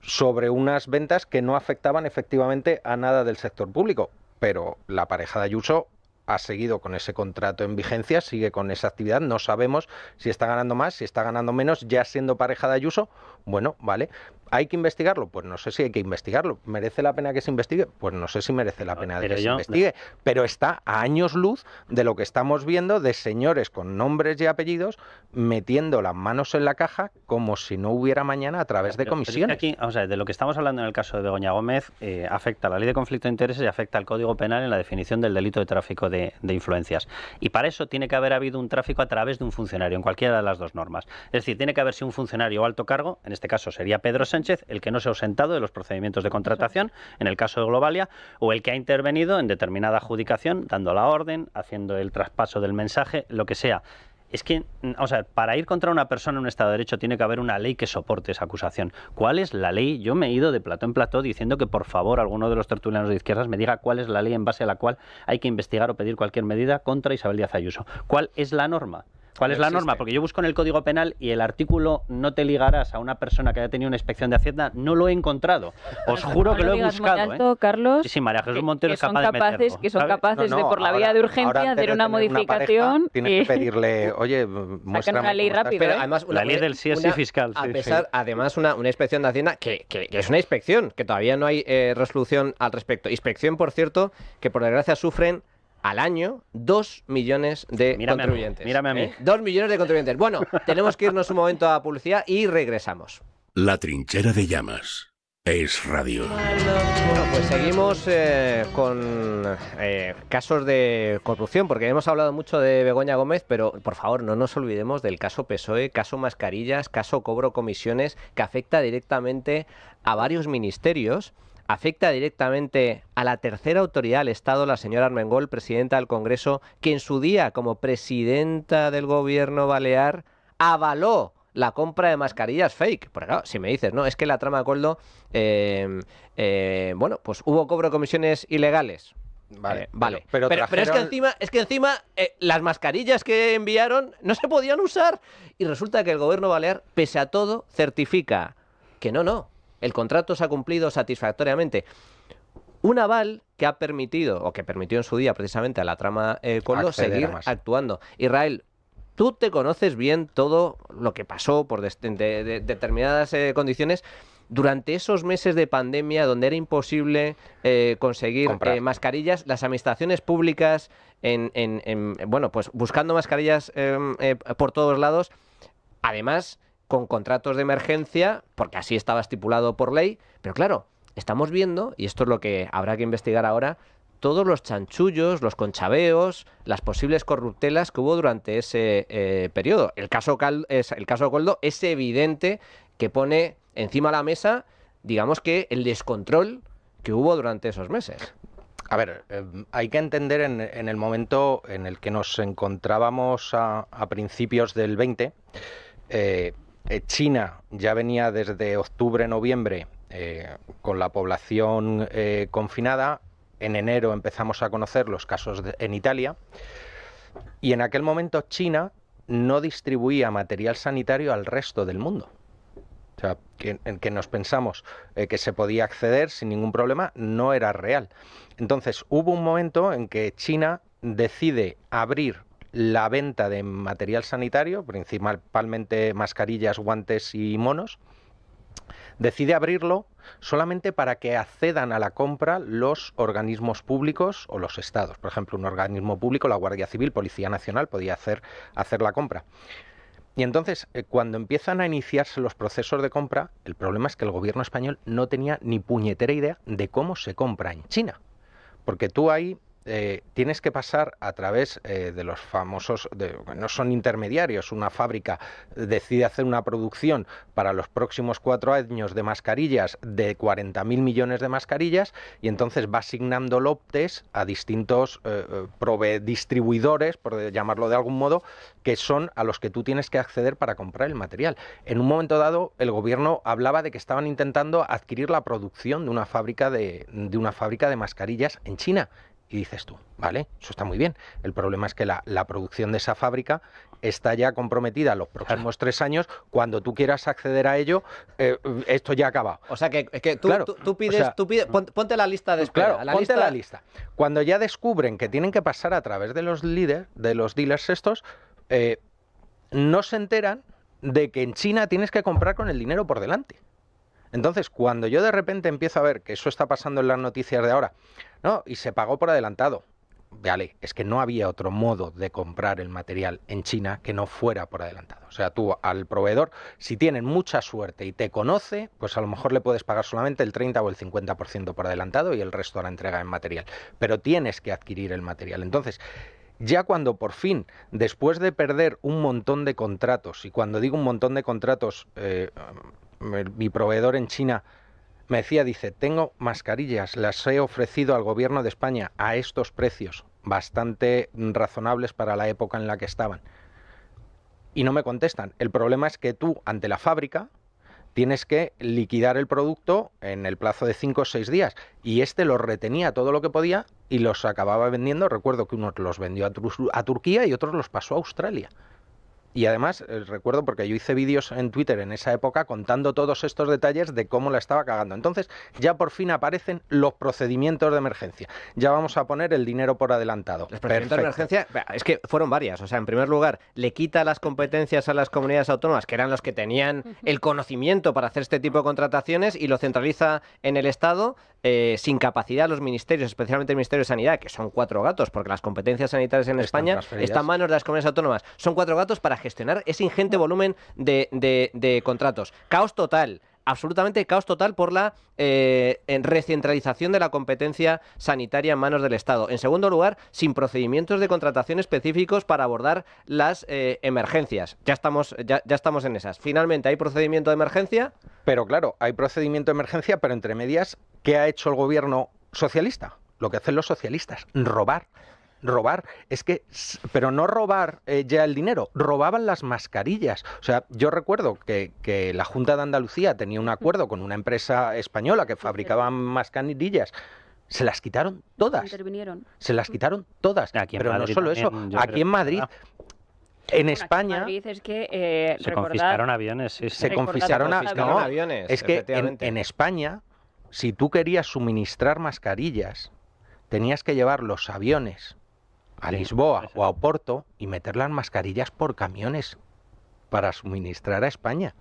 sobre unas ventas que no afectaban efectivamente a nada del sector público. Pero la pareja de Ayuso ha seguido con ese contrato en vigencia, sigue con esa actividad, no sabemos si está ganando más, si está ganando menos, ya siendo pareja de Ayuso bueno, vale. ¿Hay que investigarlo? Pues no sé si hay que investigarlo. ¿Merece la pena que se investigue? Pues no sé si merece la pena que se investigue. Pero está a años luz de lo que estamos viendo de señores con nombres y apellidos metiendo las manos en la caja como si no hubiera mañana a través de comisiones. aquí, de lo que estamos hablando en el caso de Begoña Gómez, eh, afecta la ley de conflicto de intereses y afecta al Código Penal en la definición del delito de tráfico de, influencias. Y para eso tiene que haber habido un tráfico a través de un funcionario, en cualquiera de las dos normas. Es decir, tiene que haber sido un funcionario o alto cargo, en este caso sería Pedro Sánchez, el que no se ha ausentado de los procedimientos de contratación, en el caso de Globalia, o el que ha intervenido en determinada adjudicación, dando la orden, haciendo el traspaso del mensaje, lo que sea. Es que, mm, o sea, para ir contra una persona en un Estado de Derecho tiene que haber una ley que soporte esa acusación. ¿Cuál es la ley? Yo me he ido de plató en plató diciendo que, por favor, alguno de los tertulianos de izquierdas me diga cuál es la ley en base a la cual hay que investigar o pedir cualquier medida contra Isabel Díaz Ayuso. ¿Cuál es la norma? ¿Cuál es la norma? Porque yo busco en el Código Penal y el artículo no te ligarás a una persona que haya tenido una inspección de Hacienda, no lo he encontrado. Os juro que lo, he buscado. ¿eh? Carlos, sí, María Jesús Montero que, son capaces, de Que son capaces de, por la vía de urgencia, hacer una modificación. y... Tienes que pedirle, oye, una ley rápida. ¿eh? la ley del CSI fiscal. A pesar, Además, una, inspección de Hacienda que, es una inspección, que todavía no hay eh, resolución al respecto. Inspección, por cierto, que por desgracia sufren al año dos millones de contribuyentes. mírame a mí. ¿eh? Dos millones de contribuyentes. Bueno, tenemos que irnos un momento a publicidad y regresamos. La trinchera de llamas. Es radio. Bueno, pues seguimos eh, con eh, casos de corrupción, porque hemos hablado mucho de Begoña Gómez, pero por favor no nos olvidemos del caso PSOE, caso mascarillas, caso cobro comisiones, que afecta directamente a varios ministerios afecta directamente a la tercera autoridad del Estado, la señora Armengol, presidenta del Congreso, que en su día, como presidenta del gobierno balear, avaló la compra de mascarillas fake. Por ejemplo, si me dices, no, es que la trama de Coldo, eh, eh, bueno, pues hubo cobro de comisiones ilegales. Vale, eh, vale. Pero, pero, es que encima, es que encima las mascarillas que enviaron no se podían usar. Y resulta que el gobierno balear, pese a todo, certifica que no, no, el contrato se ha cumplido satisfactoriamente. Un aval que ha permitido, o que permitió en su día precisamente a la trama eh, seguir actuando. Israel, tú te conoces bien todo lo que pasó por determinadas eh, condiciones durante esos meses de pandemia donde era imposible eh, conseguir eh, mascarillas, las administraciones públicas, en, bueno, pues buscando mascarillas em, por todos lados, además con contratos de emergencia, porque así estaba estipulado por ley, pero claro, estamos viendo, y esto es lo que habrá que investigar ahora, todos los chanchullos, los conchabeos, las posibles corruptelas que hubo durante ese eh, periodo. El caso, Cal es, el caso Coldo es evidente que pone encima de la mesa, digamos que, el descontrol que hubo durante esos meses. A ver, em, hay que entender en, el momento en el que nos encontrábamos a, principios del 20, eh, China ya venía desde octubre, noviembre eh, con la población eh, confinada. En enero empezamos a conocer los casos en Italia. Y en aquel momento China no distribuía material sanitario al resto del mundo. O sea, que, nos pensamos que se podía acceder sin ningún problema, no era real. Entonces hubo un momento en que China decide abrir la venta de material sanitario, principalmente mascarillas, guantes y monos, decide abrirlo solamente para que accedan a la compra los organismos públicos o los estados. Por ejemplo, un organismo público, la Guardia Civil, Policía Nacional, podía hacer, hacer la compra. Y entonces, eh, cuando empiezan a iniciarse los procesos de compra, el problema es que el gobierno español no tenía ni puñetera idea de cómo se compra en China. Porque tú ahí eh, tienes que pasar a través eh, de los famosos, no son intermediarios, una fábrica decide hacer una producción para los próximos cuatro años de mascarillas de 40.000 millones de mascarillas y entonces va asignando lotes a distintos eh, distribuidores, por llamarlo de algún modo, que son a los que tú tienes que acceder para comprar el material. En un momento dado, el gobierno hablaba de que estaban intentando adquirir la producción de una fábrica de, una fábrica de mascarillas en China y dices tú, vale, eso está muy bien. El problema es que la, producción de esa fábrica está ya comprometida los próximos tres años. Cuando tú quieras acceder a ello, eh, esto ya acaba. O sea que, tú, pides, tú ponte la lista de espera. Claro, ponte la lista. Cuando ya descubren que tienen que pasar a través de los líderes, de los dealers estos, eh, no se enteran de que en China tienes que comprar con el dinero por delante. Entonces, cuando yo de repente empiezo a ver que eso está pasando en las noticias de ahora, no, y se pagó por adelantado. Vale, es que no había otro modo de comprar el material en China que no fuera por adelantado. O sea, tú al proveedor, si tienen mucha suerte y te conoce, pues a lo mejor le puedes pagar solamente el 30 o el 50% por adelantado y el resto a la entrega en material. Pero tienes que adquirir el material. Entonces, ya cuando por fin, después de perder un montón de contratos, y cuando digo un montón de contratos, eh, mi proveedor en China me decía, dice, tengo mascarillas, las he ofrecido al gobierno de España a estos precios, bastante razonables para la época en la que estaban. Y no me contestan. El problema es que tú, ante la fábrica, tienes que liquidar el producto en el plazo de 5 o 6 días. Y este los retenía todo lo que podía y los acababa vendiendo. Recuerdo que unos los vendió a Turquía y otros los pasó a Australia. Y además, eh, recuerdo porque yo hice vídeos en Twitter en esa época contando todos estos detalles de cómo la estaba cagando. Entonces, ya por fin aparecen los procedimientos de emergencia. Ya vamos a poner el dinero por adelantado. Los procedimientos de emergencia, es que fueron varias. O sea, en primer lugar, le quita las competencias a las comunidades autónomas, que eran los que tenían el conocimiento para hacer este tipo de contrataciones, y lo centraliza en el Estado. Eh, sin capacidad los ministerios, especialmente el Ministerio de Sanidad, que son cuatro gatos, porque las competencias sanitarias en España están en manos de las comunidades autónomas. Son cuatro gatos para gestionar ese ingente volumen de contratos. Caos total absolutamente caos total por la eh, recentralización de la competencia sanitaria en manos del Estado. En segundo lugar, sin procedimientos de contratación específicos para abordar las eh, emergencias. Ya estamos, ya estamos en esas. Finalmente, ¿hay procedimiento de emergencia? Pero claro, hay procedimiento de emergencia, pero entre medias, ¿qué ha hecho el gobierno socialista? Lo que hacen los socialistas, robar robar. Es que, pero no robar eh, ya el dinero, robaban las mascarillas. O sea, yo recuerdo que, la Junta de Andalucía tenía un acuerdo con una empresa española que fabricaba mascarillas. Se las quitaron todas. Se las quitaron todas. pero no solo eso, aquí en Madrid en España que, eh, se confiscaron aviones se confiscaron, aviones es que en, España si tú querías suministrar mascarillas tenías que llevar los aviones a Lisboa o a Oporto y meter las mascarillas por camiones para suministrar a España,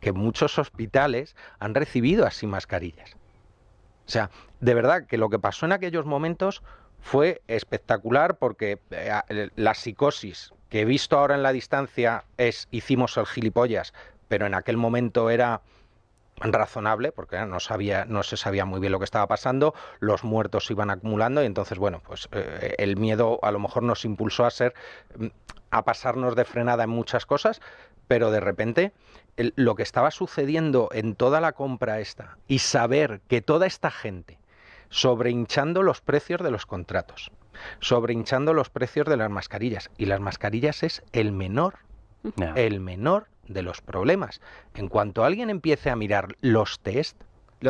que muchos hospitales han recibido así mascarillas. O sea, de verdad que lo que pasó en aquellos momentos fue espectacular porque eh, la psicosis que he visto ahora en la distancia es hicimos el gilipollas, pero en aquel momento era razonable porque ah, no sabía no se sabía muy bien lo que estaba pasando los muertos se iban acumulando y entonces bueno pues eh, el miedo a lo mejor nos impulsó a ser mm, a pasarnos de frenada en muchas cosas pero de repente lo que estaba sucediendo en toda la compra esta y saber que toda esta gente sobrehinchando los precios de los contratos sobrehinchando los precios de las mascarillas y las mascarillas es el menor el menor de los problemas. En cuanto alguien empiece a mirar los test,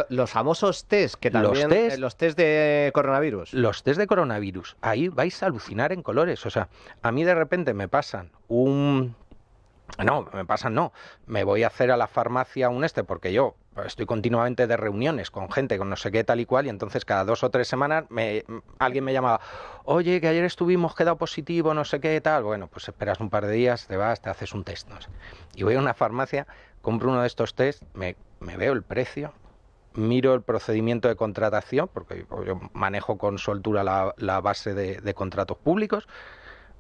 los famosos test que también los eh, test, los test, de coronavirus. Los test de coronavirus. Ahí vais a alucinar en colores. O sea, a mí de repente me pasan un no, me pasan no. Me voy a hacer a la farmacia un este porque yo estoy continuamente de reuniones con gente, con no sé qué tal y cual, y entonces cada dos o tres semanas me, alguien me llamaba, oye, que ayer estuvimos, quedado positivo, no sé qué tal. Bueno, pues esperas un par de días, te vas, te haces un test. Y voy a una farmacia, compro uno de estos test, me, veo el precio, miro el procedimiento de contratación, porque yo manejo con soltura la, base de contratos públicos,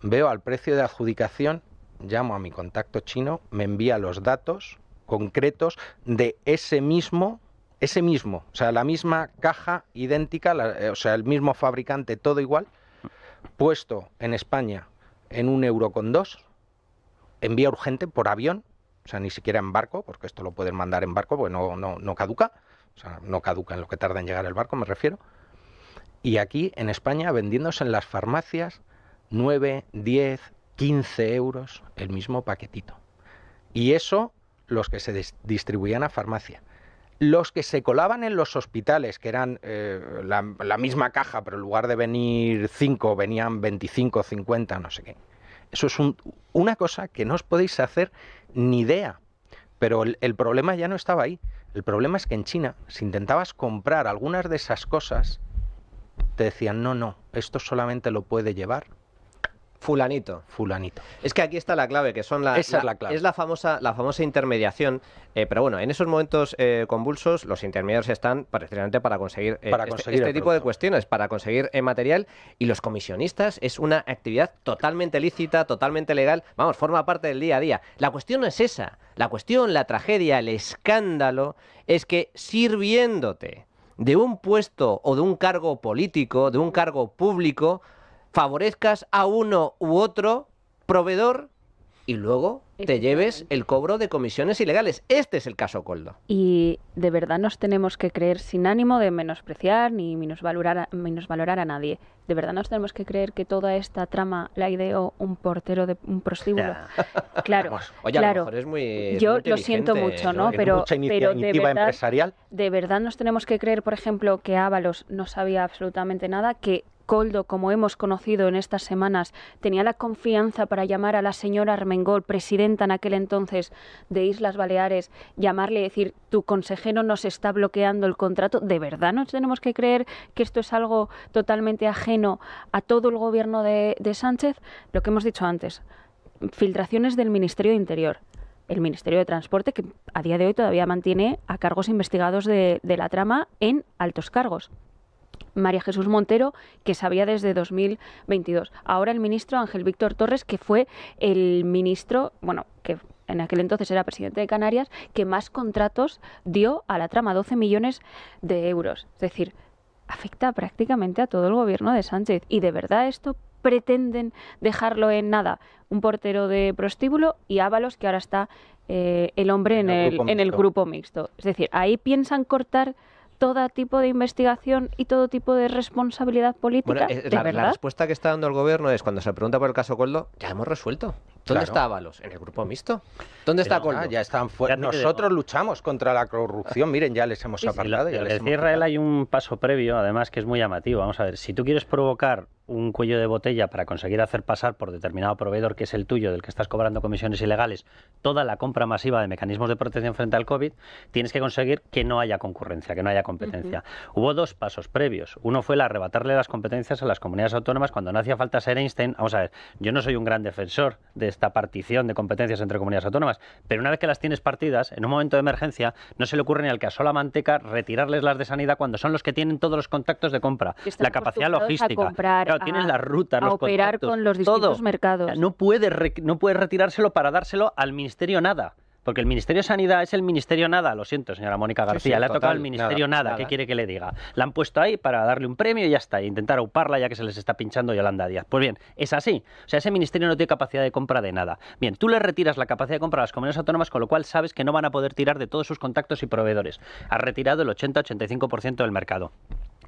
veo al precio de adjudicación, llamo a mi contacto chino, me envía los datos, concretos de ese mismo ese mismo, o sea, la misma caja idéntica, eh, o sea, el mismo fabricante, todo igual, puesto en España en un euro con dos, en vía urgente por avión, o sea, ni siquiera en barco, porque esto lo pueden mandar en barco, porque no, no, no caduca, o sea, no caduca en lo que tarda en llegar el barco, me refiero. Y aquí en España vendiéndose en las farmacias 9, 10, 15 euros el mismo paquetito. Y eso los que se distribuían a farmacia, los que se colaban en los hospitales, que eran eh, la, misma caja, pero en lugar de venir 5, venían 25, 50, no sé qué. Eso es una cosa que no os podéis hacer ni idea. Pero el problema ya no estaba ahí. El problema es que en China, si intentabas comprar algunas de esas cosas, te decían, no, no, esto solamente lo puede llevar Fulanito. Fulanito. Es que aquí está la clave, que son la, es la famosa, la famosa intermediación. Eh, pero bueno, en esos momentos eh, convulsos, los intermediarios están precisamente para conseguir, eh, este, este tipo de cuestiones, para conseguir material. Y los comisionistas es una actividad totalmente lícita, totalmente legal. Vamos, forma parte del día a día. La cuestión no es esa. La cuestión, la tragedia, el escándalo, es que sirviéndote de un puesto o de un cargo político, de un cargo público, favorezcas a uno u otro proveedor y luego te lleves el cobro de comisiones ilegales. Este es el caso Coldo. Y de verdad nos tenemos que creer, sin ánimo de menospreciar ni menosvalorar a, a nadie, de verdad nos tenemos que creer que toda esta trama la ideó un portero de un prostíbulo. Claro, oye, claro. yo lo siento mucho, ¿no? pero, de, verdad, empresarial. de verdad nos tenemos que creer, por ejemplo, que Ábalos no sabía absolutamente nada, que Coldo, como hemos conocido en estas semanas, tenía la confianza para llamar a la señora Armengol, presidenta en aquel entonces de Islas Baleares, llamarle y decir, tu consejero nos está bloqueando el contrato, ¿de verdad nos tenemos que creer que esto es algo totalmente ajeno a todo el gobierno de, Sánchez? Lo que hemos dicho antes, filtraciones del Ministerio de Interior, el Ministerio de Transporte, que a día de hoy todavía mantiene a cargos investigados de, la trama en altos cargos. María Jesús Montero, que sabía desde 2022. Ahora el ministro Ángel Víctor Torres, que fue el ministro, bueno, que en aquel entonces era presidente de Canarias, que más contratos dio a la trama, 12 millones de euros. Es decir, afecta prácticamente a todo el gobierno de Sánchez. ¿Y de verdad esto pretenden dejarlo en nada? Un portero de prostíbulo y Ábalos, que ahora está eh, el hombre en el grupo mixto. Es decir, ahí piensan cortar todo tipo de investigación y todo tipo de responsabilidad política. Bueno, la, la respuesta que está dando el gobierno es cuando se pregunta por el caso Coldo, ya hemos resuelto. ¿Dónde está En el grupo mixto. ¿Dónde eh, está Colón? ya están fuera. Nosotros luchamos contra la corrupción. Miren, ya les hemos apartado. Sí, Israel hay un paso previo, además, que es muy llamativo. Vamos a ver, si tú quieres provocar un cuello de botella para conseguir hacer pasar por determinado proveedor que es el tuyo, del que estás cobrando comisiones ilegales, toda la compra masiva de mecanismos de protección frente al COVID, tienes que conseguir que no haya concurrencia, que no haya competencia. Hubo dos pasos previos. Uno fue el arrebatarle las competencias a las comunidades autónomas cuando no hacía falta ser Einstein. Vamos a ver, yo no soy un gran defensor de esta partición de competencias entre comunidades autónomas. Pero una vez que las tienes partidas, en un momento de emergencia, no se le ocurre ni al que la manteca retirarles las de sanidad cuando son los que tienen todos los contactos de compra, la capacidad logística. tienen la ruta, los operar con los distintos mercados. No puedes no retirárselo para dárselo al ministerio nada. Porque el Ministerio de Sanidad es el Ministerio Nada, lo siento, señora Mónica García, le ha tocado el Ministerio Nada, ¿qué quiere que le diga? La han puesto ahí para darle un premio y ya está, e intentar auparla ya que se les está pinchando Yolanda Díaz. Pues bien, es así. O sea, ese Ministerio no tiene capacidad de compra de nada. Bien, tú le retiras la capacidad de compra a las comunidades autónomas, con lo cual sabes que no van a poder tirar de todos sus contactos y proveedores. Ha retirado el 80-85% del mercado.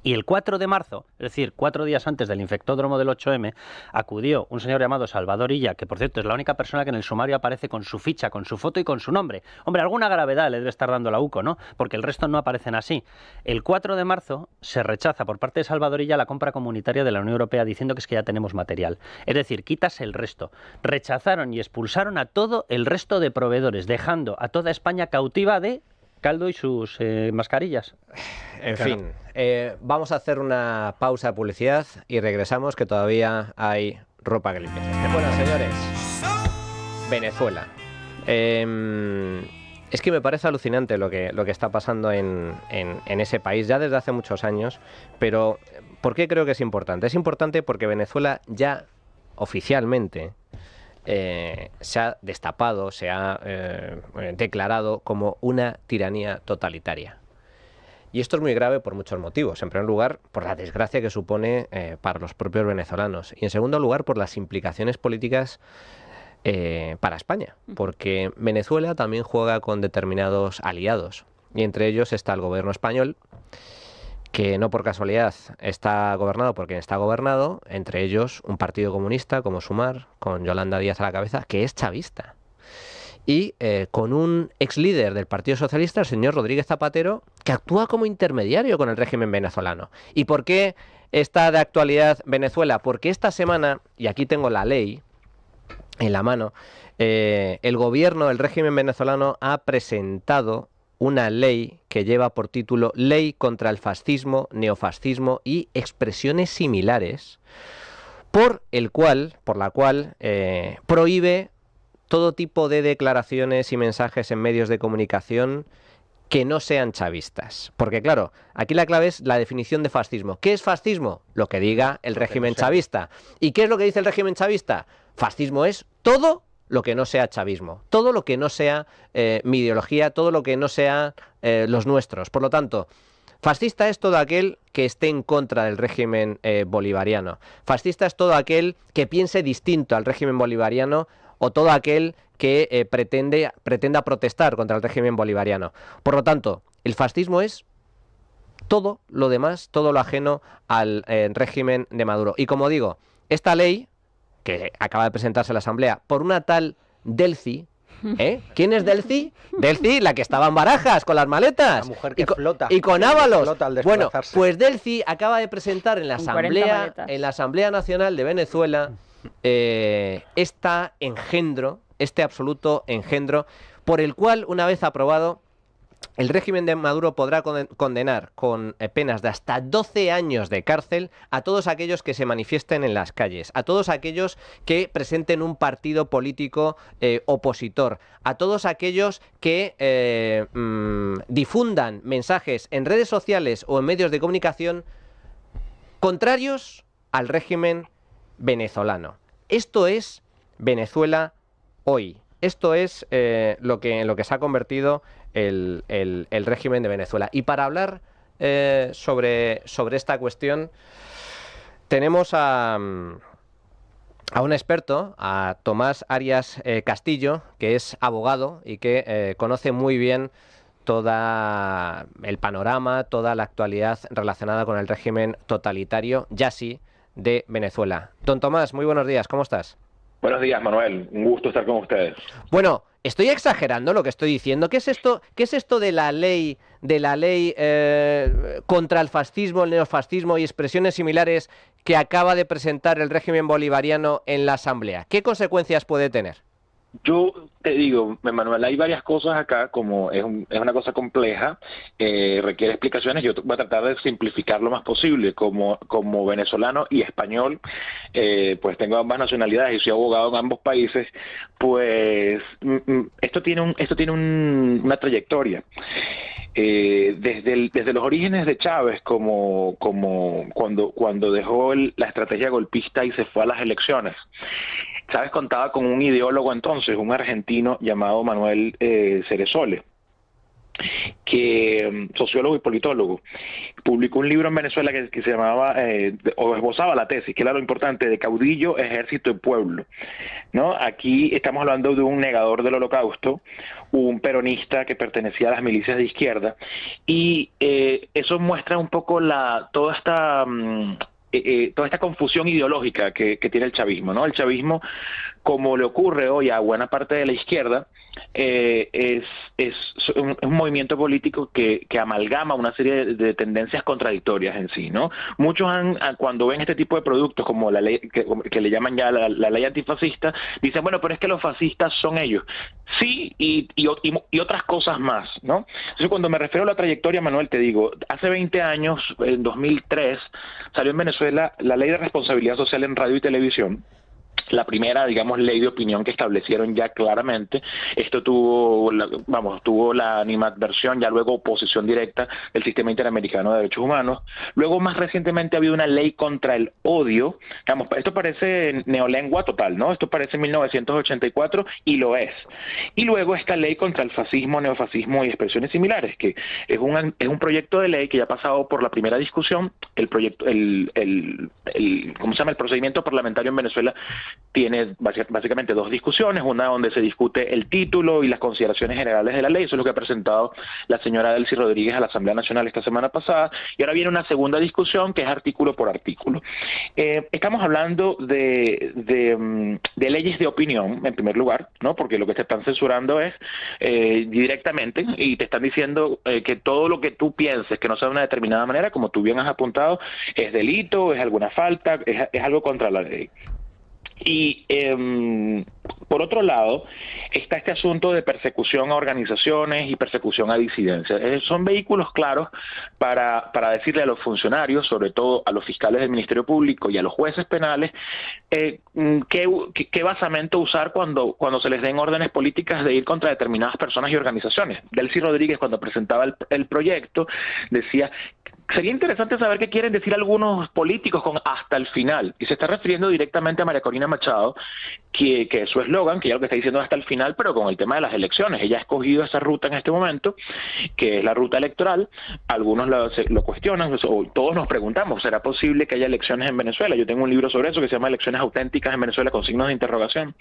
Y el 4 de marzo, es decir, cuatro días antes del infectódromo del 8M, acudió un señor llamado Salvadorilla, que por cierto es la única persona que en el sumario aparece con su ficha, con su foto y con su nombre. Hombre, alguna gravedad le debe estar dando la UCO, ¿no? Porque el resto no aparecen así. El 4 de marzo se rechaza por parte de Salvadorilla la compra comunitaria de la Unión Europea diciendo que es que ya tenemos material. Es decir, quitas el resto. Rechazaron y expulsaron a todo el resto de proveedores, dejando a toda España cautiva de caldo y sus eh, mascarillas. En fin, eh, vamos a hacer una pausa de publicidad y regresamos que todavía hay ropa que limpiar. Bueno, señores, Venezuela. Em, es que me parece alucinante lo que, lo que está pasando en, en, en ese país ya desde hace muchos años, pero eh, ¿por qué creo que es importante? Es importante porque Venezuela ya oficialmente eh, se ha destapado, se ha eh, declarado como una tiranía totalitaria. Y esto es muy grave por muchos motivos. En primer lugar, por la desgracia que supone eh, para los propios venezolanos. Y en segundo lugar, por las implicaciones políticas para España. Porque Venezuela también juega con determinados aliados. Y entre ellos está el gobierno español que no por casualidad está gobernado por quien está gobernado, entre ellos un partido comunista como Sumar, con Yolanda Díaz a la cabeza, que es chavista. Y eh, con un ex líder del Partido Socialista, el señor Rodríguez Zapatero, que actúa como intermediario con el régimen venezolano. ¿Y por qué está de actualidad Venezuela? Porque esta semana, y aquí tengo la ley en la mano, eh, el gobierno, el régimen venezolano ha presentado una ley que lleva por título Ley contra el fascismo, neofascismo y expresiones similares, por el cual, por la cual eh, prohíbe todo tipo de declaraciones y mensajes en medios de comunicación que no sean chavistas. Porque claro, aquí la clave es la definición de fascismo. ¿Qué es fascismo? Lo que diga el régimen chavista. ¿Y qué es lo que dice el régimen chavista? Fascismo es todo lo que no sea chavismo, todo lo que no sea eh, mi ideología, todo lo que no sea eh, los nuestros. Por lo tanto, fascista es todo aquel que esté en contra del régimen eh, bolivariano. Fascista es todo aquel que piense distinto al régimen bolivariano o todo aquel que pretende, pretenda protestar contra el régimen bolivariano. Por lo tanto, el fascismo es todo lo demás, todo lo ajeno al régimen de Maduro. Y como digo, esta ley que acaba de presentarse a la Asamblea, por una tal Delci, ¿Eh? ¿Quién es Delci? Delci, la que estaba en barajas con las maletas. La mujer que y, con, flota, y con Ábalos. Bueno, pues Delci acaba de presentar en la Asamblea, en la Asamblea Nacional de Venezuela este engendro, este absoluto engendro, por el cual, una vez aprobado, el régimen de Maduro podrá condenar con eh, penas de hasta 12 años de cárcel a todos aquellos que se manifiesten en las calles, a todos aquellos que presenten un partido político eh, opositor, a todos aquellos que eh, mm, difundan mensajes en redes sociales o en medios de comunicación contrarios al régimen venezolano. Esto es Venezuela hoy. Esto es eh, lo, que, lo que se ha convertido el, régimen de Venezuela. Y para hablar eh, sobre, sobre esta cuestión, tenemos a, a un experto, a Tomás Arias eh, Castillo, que es abogado y que conoce muy bien todo el panorama, toda la actualidad relacionada con el régimen totalitario, ya sí, de Venezuela. Don Tomás, muy buenos días, ¿cómo estás? Buenos días, Manuel. Un gusto estar con ustedes. Bueno, estoy exagerando lo que estoy diciendo. ¿Qué es esto? ¿Qué es esto de la ley de la ley eh, contra el fascismo, el neofascismo y expresiones similares que acaba de presentar el régimen bolivariano en la Asamblea? ¿Qué consecuencias puede tener? Yo te digo, Manuel, hay varias cosas acá, como es, una cosa compleja, eh, requiere explicaciones, yo voy a tratar de simplificar lo más posible. Como, como venezolano y español, eh, pues tengo ambas nacionalidades y soy abogado en ambos países, pues mm, mm, esto tiene, un, esto tiene una trayectoria. Eh, desde, desde los orígenes de Chávez, como, como cuando, cuando dejó la estrategia golpista y se fue a las elecciones, ¿Sabes? contaba con un ideólogo entonces, un argentino llamado Manuel eh, Ceresole, que mm, sociólogo y politólogo, publicó un libro en Venezuela que, se llamaba, eh, o esbozaba la tesis, que era lo importante, de caudillo, ejército y pueblo. ¿no? Aquí estamos hablando de un negador del holocausto, un peronista que pertenecía a las milicias de izquierda, y eh, eso muestra un poco la, toda esta... Mm, eh, eh, toda esta confusión ideológica que, que, tiene el chavismo, ¿no? El chavismo como le ocurre hoy a buena parte de la izquierda, eh, es, es, un, movimiento político que, amalgama una serie de, tendencias contradictorias en sí, ¿no? Muchos han, ah, cuando ven este tipo de productos, como la ley, que, le llaman ya la, ley antifascista, dicen, bueno, pero es que los fascistas son ellos. Sí, y, y, otras cosas más, ¿no? Entonces, cuando me refiero a la trayectoria, Manuel, te digo, hace 20 años, en 2003, salió en Venezuela la ley de responsabilidad social en radio y televisión, la primera, digamos, ley de opinión que establecieron ya claramente. Esto tuvo, la, vamos, tuvo la animadversión, ya luego oposición directa del sistema interamericano de derechos humanos. Luego, más recientemente, ha habido una ley contra el odio. Digamos, esto parece neolengua total, ¿no? Esto parece 1984 y lo es. Y luego esta ley contra el fascismo, neofascismo y expresiones similares, que es un, es un proyecto de ley que ya ha pasado por la primera discusión, el proyecto, el, el ¿cómo se llama? El procedimiento parlamentario en Venezuela tiene básicamente dos discusiones, una donde se discute el título y las consideraciones generales de la ley, eso es lo que ha presentado la señora Delcy Rodríguez a la Asamblea Nacional esta semana pasada, y ahora viene una segunda discusión que es artículo por artículo. Eh, estamos hablando de, de, mm, de, leyes de opinión, en primer lugar, ¿no? porque lo que te están censurando es eh, directamente y te están diciendo eh, que todo lo que tú pienses que no sea de una determinada manera, como tú bien has apuntado, es delito, es alguna falta, es algo contra la ley. Y em, por otro lado, está este asunto de persecución a organizaciones y persecución a disidencias. son vehículos claros para, para, decirle a los funcionarios, sobre todo a los fiscales del Ministerio Público y a los jueces penales, eh, mm, qué, qué, basamento usar cuando, cuando se les den órdenes políticas de ir contra determinadas personas y organizaciones. Delcy Rodríguez, cuando presentaba el proyecto, decía Sería interesante saber qué quieren decir algunos políticos con hasta el final. Y se está refiriendo directamente a María Corina Machado, que, que su eslogan, que ya lo que está diciendo hasta el final, pero con el tema de las elecciones. Ella ha escogido esa ruta en este momento, que es la ruta electoral. Algunos lo, cuestionan, todos nos preguntamos, ¿será posible que haya elecciones en Venezuela? Yo tengo un libro sobre eso que se llama Elecciones auténticas en Venezuela con signos de interrogación.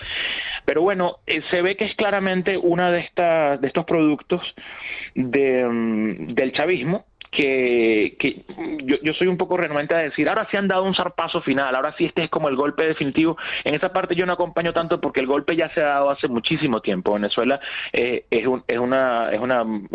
Pero bueno, eh, se ve que es claramente una de, estas de estos productos de, mm, del chavismo que, yo, soy un poco renuente a decir, ahora sí han dado un zarpazo final, ahora sí este es como el golpe definitivo. En esa parte yo no acompaño tanto porque el golpe ya se ha dado hace muchísimo tiempo. Venezuela eh, es, un, es, una, es,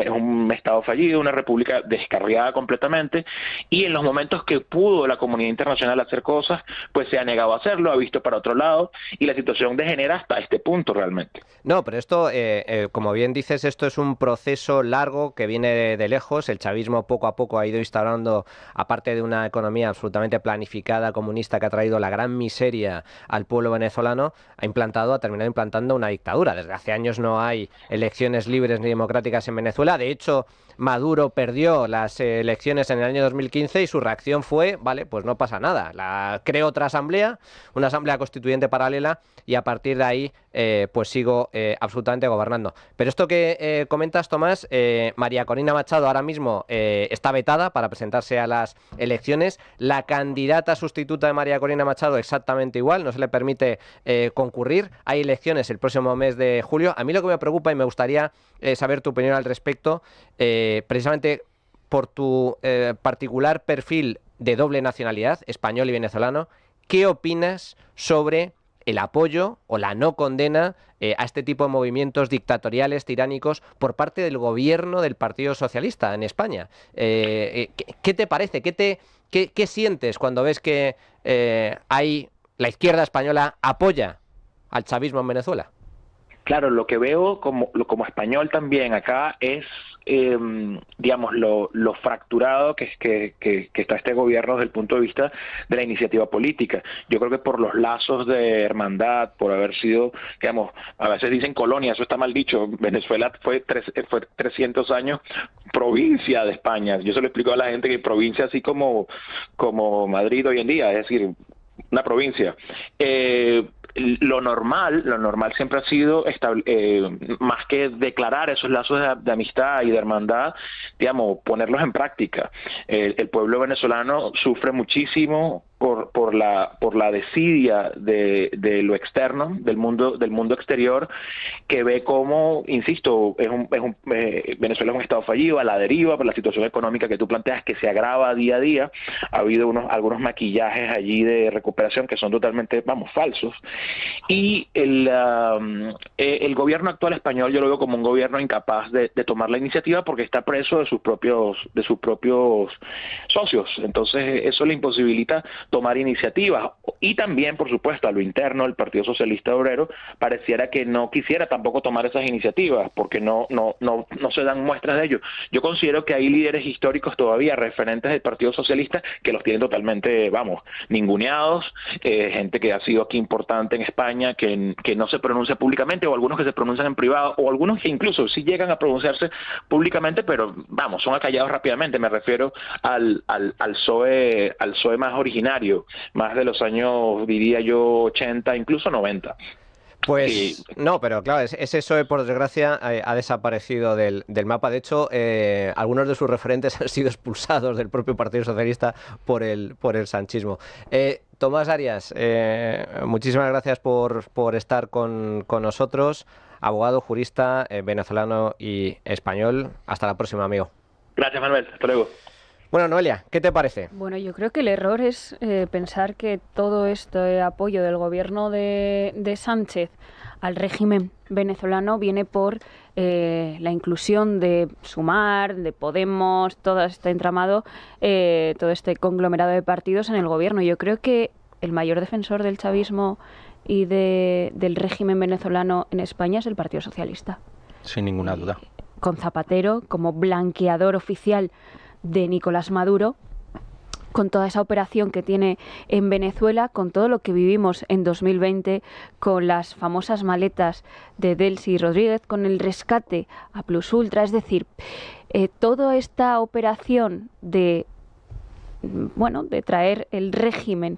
un estado fallido, una república descarriada completamente y en los momentos que pudo la comunidad internacional hacer cosas, pues se ha negado a hacerlo, ha visto para otro lado y la situación degenera hasta este punto realmente. No, pero esto, eh, eh, como bien dices, esto es un proceso largo que viene de, lejos, el chavismo poco poco ha ido instaurando, aparte de una economía absolutamente planificada, comunista, que ha traído la gran miseria al pueblo venezolano, ha implantado, ha terminado implantando una dictadura. Desde hace años no hay elecciones libres ni democráticas en Venezuela. De hecho, Maduro perdió las elecciones en el año 2015 y su reacción fue, vale, pues no pasa nada. La, creo otra asamblea, una asamblea constituyente paralela y a partir de ahí eh, pues sigo eh, absolutamente gobernando. Pero esto que eh, comentas, Tomás, María Corina Machado ahora mismo está vetada para presentarse a las elecciones. La candidata sustituta de María Corina Machado exactamente igual, no se le permite concurrir. Hay elecciones el próximo mes de julio. A mí lo que me preocupa y me gustaría saber tu opinión al respecto. Eh, precisamente por tu eh, particular perfil de doble nacionalidad, español y venezolano, ¿qué opinas sobre el apoyo o la no condena eh, a este tipo de movimientos dictatoriales, tiránicos, por parte del gobierno del Partido Socialista en España. ¿qué, te parece? ¿Qué, te, sientes cuando ves que hay la izquierda española apoya al chavismo en Venezuela? Claro, lo que veo como, como español también acá es eh, digamos, lo, lo, fracturado que, que, está este gobierno desde el punto de vista de la iniciativa política. Yo creo que por los lazos de hermandad, por haber sido, digamos, a veces dicen colonia, eso está mal dicho, Venezuela fue, tres, eh, fue 300 años provincia de España. Yo se lo explico a la gente que provincia así como, como Madrid hoy en día, es decir, una provincia. Eh, lo normal, lo normal siempre ha sido eh, más que declarar esos lazos de, amistad y de hermandad, digamos, ponerlos en práctica. el pueblo venezolano sufre muchísimo por, por, la, por la desidia de, de, lo externo, del mundo, del mundo exterior, que ve cómo, insisto, es un, eh, Venezuela es un estado fallido, a la deriva, por la situación económica que tú planteas, que se agrava día a día. Ha habido unos, algunos maquillajes allí de recuperación que son totalmente, vamos, falsos. Y el, um, e, el gobierno actual español yo lo veo como un gobierno incapaz de, de tomar la iniciativa porque está preso de sus propios, de sus propios socios. Entonces, eso le imposibilita tomar iniciativas. Y también, por supuesto, a lo interno, del Partido Socialista Obrero pareciera que no quisiera tampoco tomar esas iniciativas, porque no, no, no, no se dan muestras de ello. Yo considero que hay líderes históricos todavía, referentes del Partido Socialista, que los tienen totalmente, vamos, ninguneados, eh, gente que ha sido aquí importante en España, que, que no se pronuncia públicamente, o algunos que se pronuncian en privado, o algunos que incluso si llegan a pronunciarse públicamente, pero vamos, son acallados rápidamente. Me refiero al, al, al, PSOE, al PSOE más original más de los años, diría yo, 80, incluso 90. Pues no, pero claro, ese eso eh, por desgracia, eh, ha desaparecido del, mapa. De hecho, eh, algunos de sus referentes han sido expulsados del propio Partido Socialista por el, por el sanchismo. Tomás Arias, muchísimas gracias por, por estar con, con, nosotros. Abogado, jurista, venezolano y español. Hasta la próxima, amigo. Gracias, Manuel. Hasta luego. Bueno, Noelia, ¿qué te parece? Bueno, yo creo que el error es eh, pensar que todo este apoyo del gobierno de, Sánchez al régimen venezolano viene por eh, la inclusión de Sumar, de Podemos, todo este entramado, eh, todo este conglomerado de partidos en el gobierno. Yo creo que el mayor defensor del chavismo y del régimen venezolano en España es el Partido Socialista. Sin ninguna duda. Con Zapatero como blanqueador oficial de Nicolás Maduro con toda esa operación que tiene en Venezuela, con todo lo que vivimos en 2020, con las famosas maletas de Delcy Rodríguez, con el rescate a Plus Ultra, es decir, eh, toda esta operación de bueno, de traer el régimen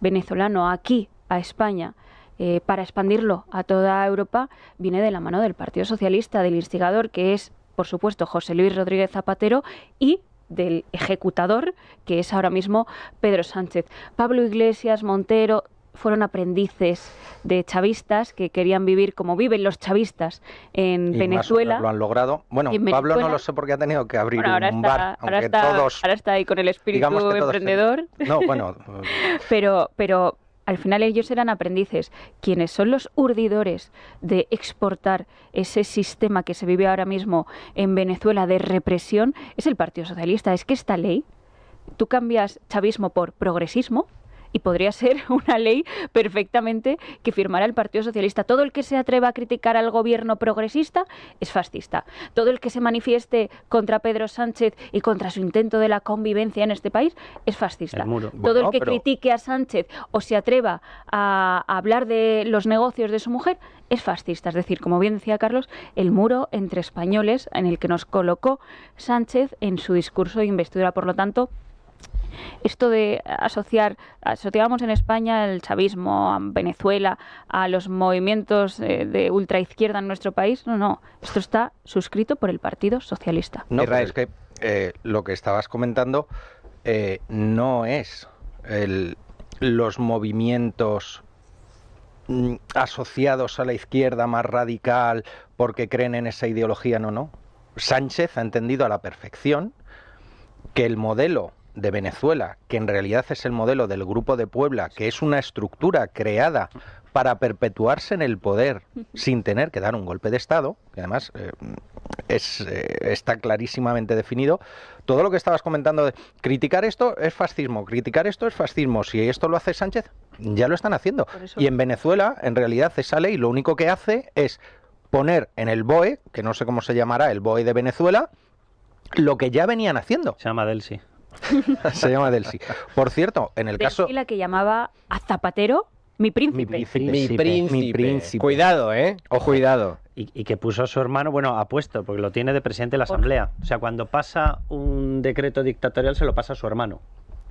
venezolano aquí a España eh, para expandirlo a toda Europa viene de la mano del Partido Socialista, del instigador que es, por supuesto, José Luis Rodríguez Zapatero y del ejecutador, que es ahora mismo Pedro Sánchez. Pablo Iglesias, Montero, fueron aprendices de chavistas que querían vivir como viven los chavistas en Venezuela. lo han logrado. Bueno, Pablo no lo sé porque ha tenido que abrir un bar, ahora está, Ahora está ahí con el espíritu emprendedor. no, bueno. pero, pero al final ellos eran aprendices. Quienes son los urdidores de exportar ese sistema que se vive ahora mismo en Venezuela de represión es el Partido Socialista. Es que esta ley, tú cambias chavismo por progresismo y podría ser una ley perfectamente que firmara el Partido Socialista. Todo el que se atreva a criticar al gobierno progresista es fascista. Todo el que se manifieste contra Pedro Sánchez y contra su intento de la convivencia en este país es fascista. Todo el que critique a Sánchez o se atreva a hablar de los negocios de su mujer es fascista. Es decir, como bien decía Carlos, el muro entre españoles en el que nos colocó Sánchez en su discurso de investidura. Por lo tanto, esto de asociar, asociábamos en España el chavismo a Venezuela, a los movimientos eh, de ultraizquierda en nuestro país. No, no, esto está suscrito por el Partido Socialista. No, pues, es que eh, lo que estabas comentando eh, no es los movimientos mm, asociados a la izquierda más radical porque creen en esa ideología, no, no. Sánchez ha entendido a la perfección que el modelo de Venezuela, que en realidad es el modelo del Grupo de Puebla, que es una estructura creada para perpetuarse en el poder sin tener que dar un golpe de Estado, que además eh, es, eh, está clarísimamente definido, todo lo que estabas comentando de criticar esto es fascismo, criticar esto es fascismo, si esto lo hace Sánchez, ya lo están haciendo. Y en Venezuela, en realidad, esa ley lo único que hace es poner en el BOE, que no sé cómo se llamará, el BOE de Venezuela, lo que ya venían haciendo. Se llama Delsi. se llama Delsi. Por cierto, en el caso... caso. la que llamaba a Zapatero mi príncipe. Mi príncipe. Mi príncipe. Cuidado, ¿eh? O cuidado. Y, que puso a su hermano, bueno, apuesto, porque lo tiene de presidente de la Asamblea. O sea, cuando pasa un decreto dictatorial, se lo pasa a su hermano.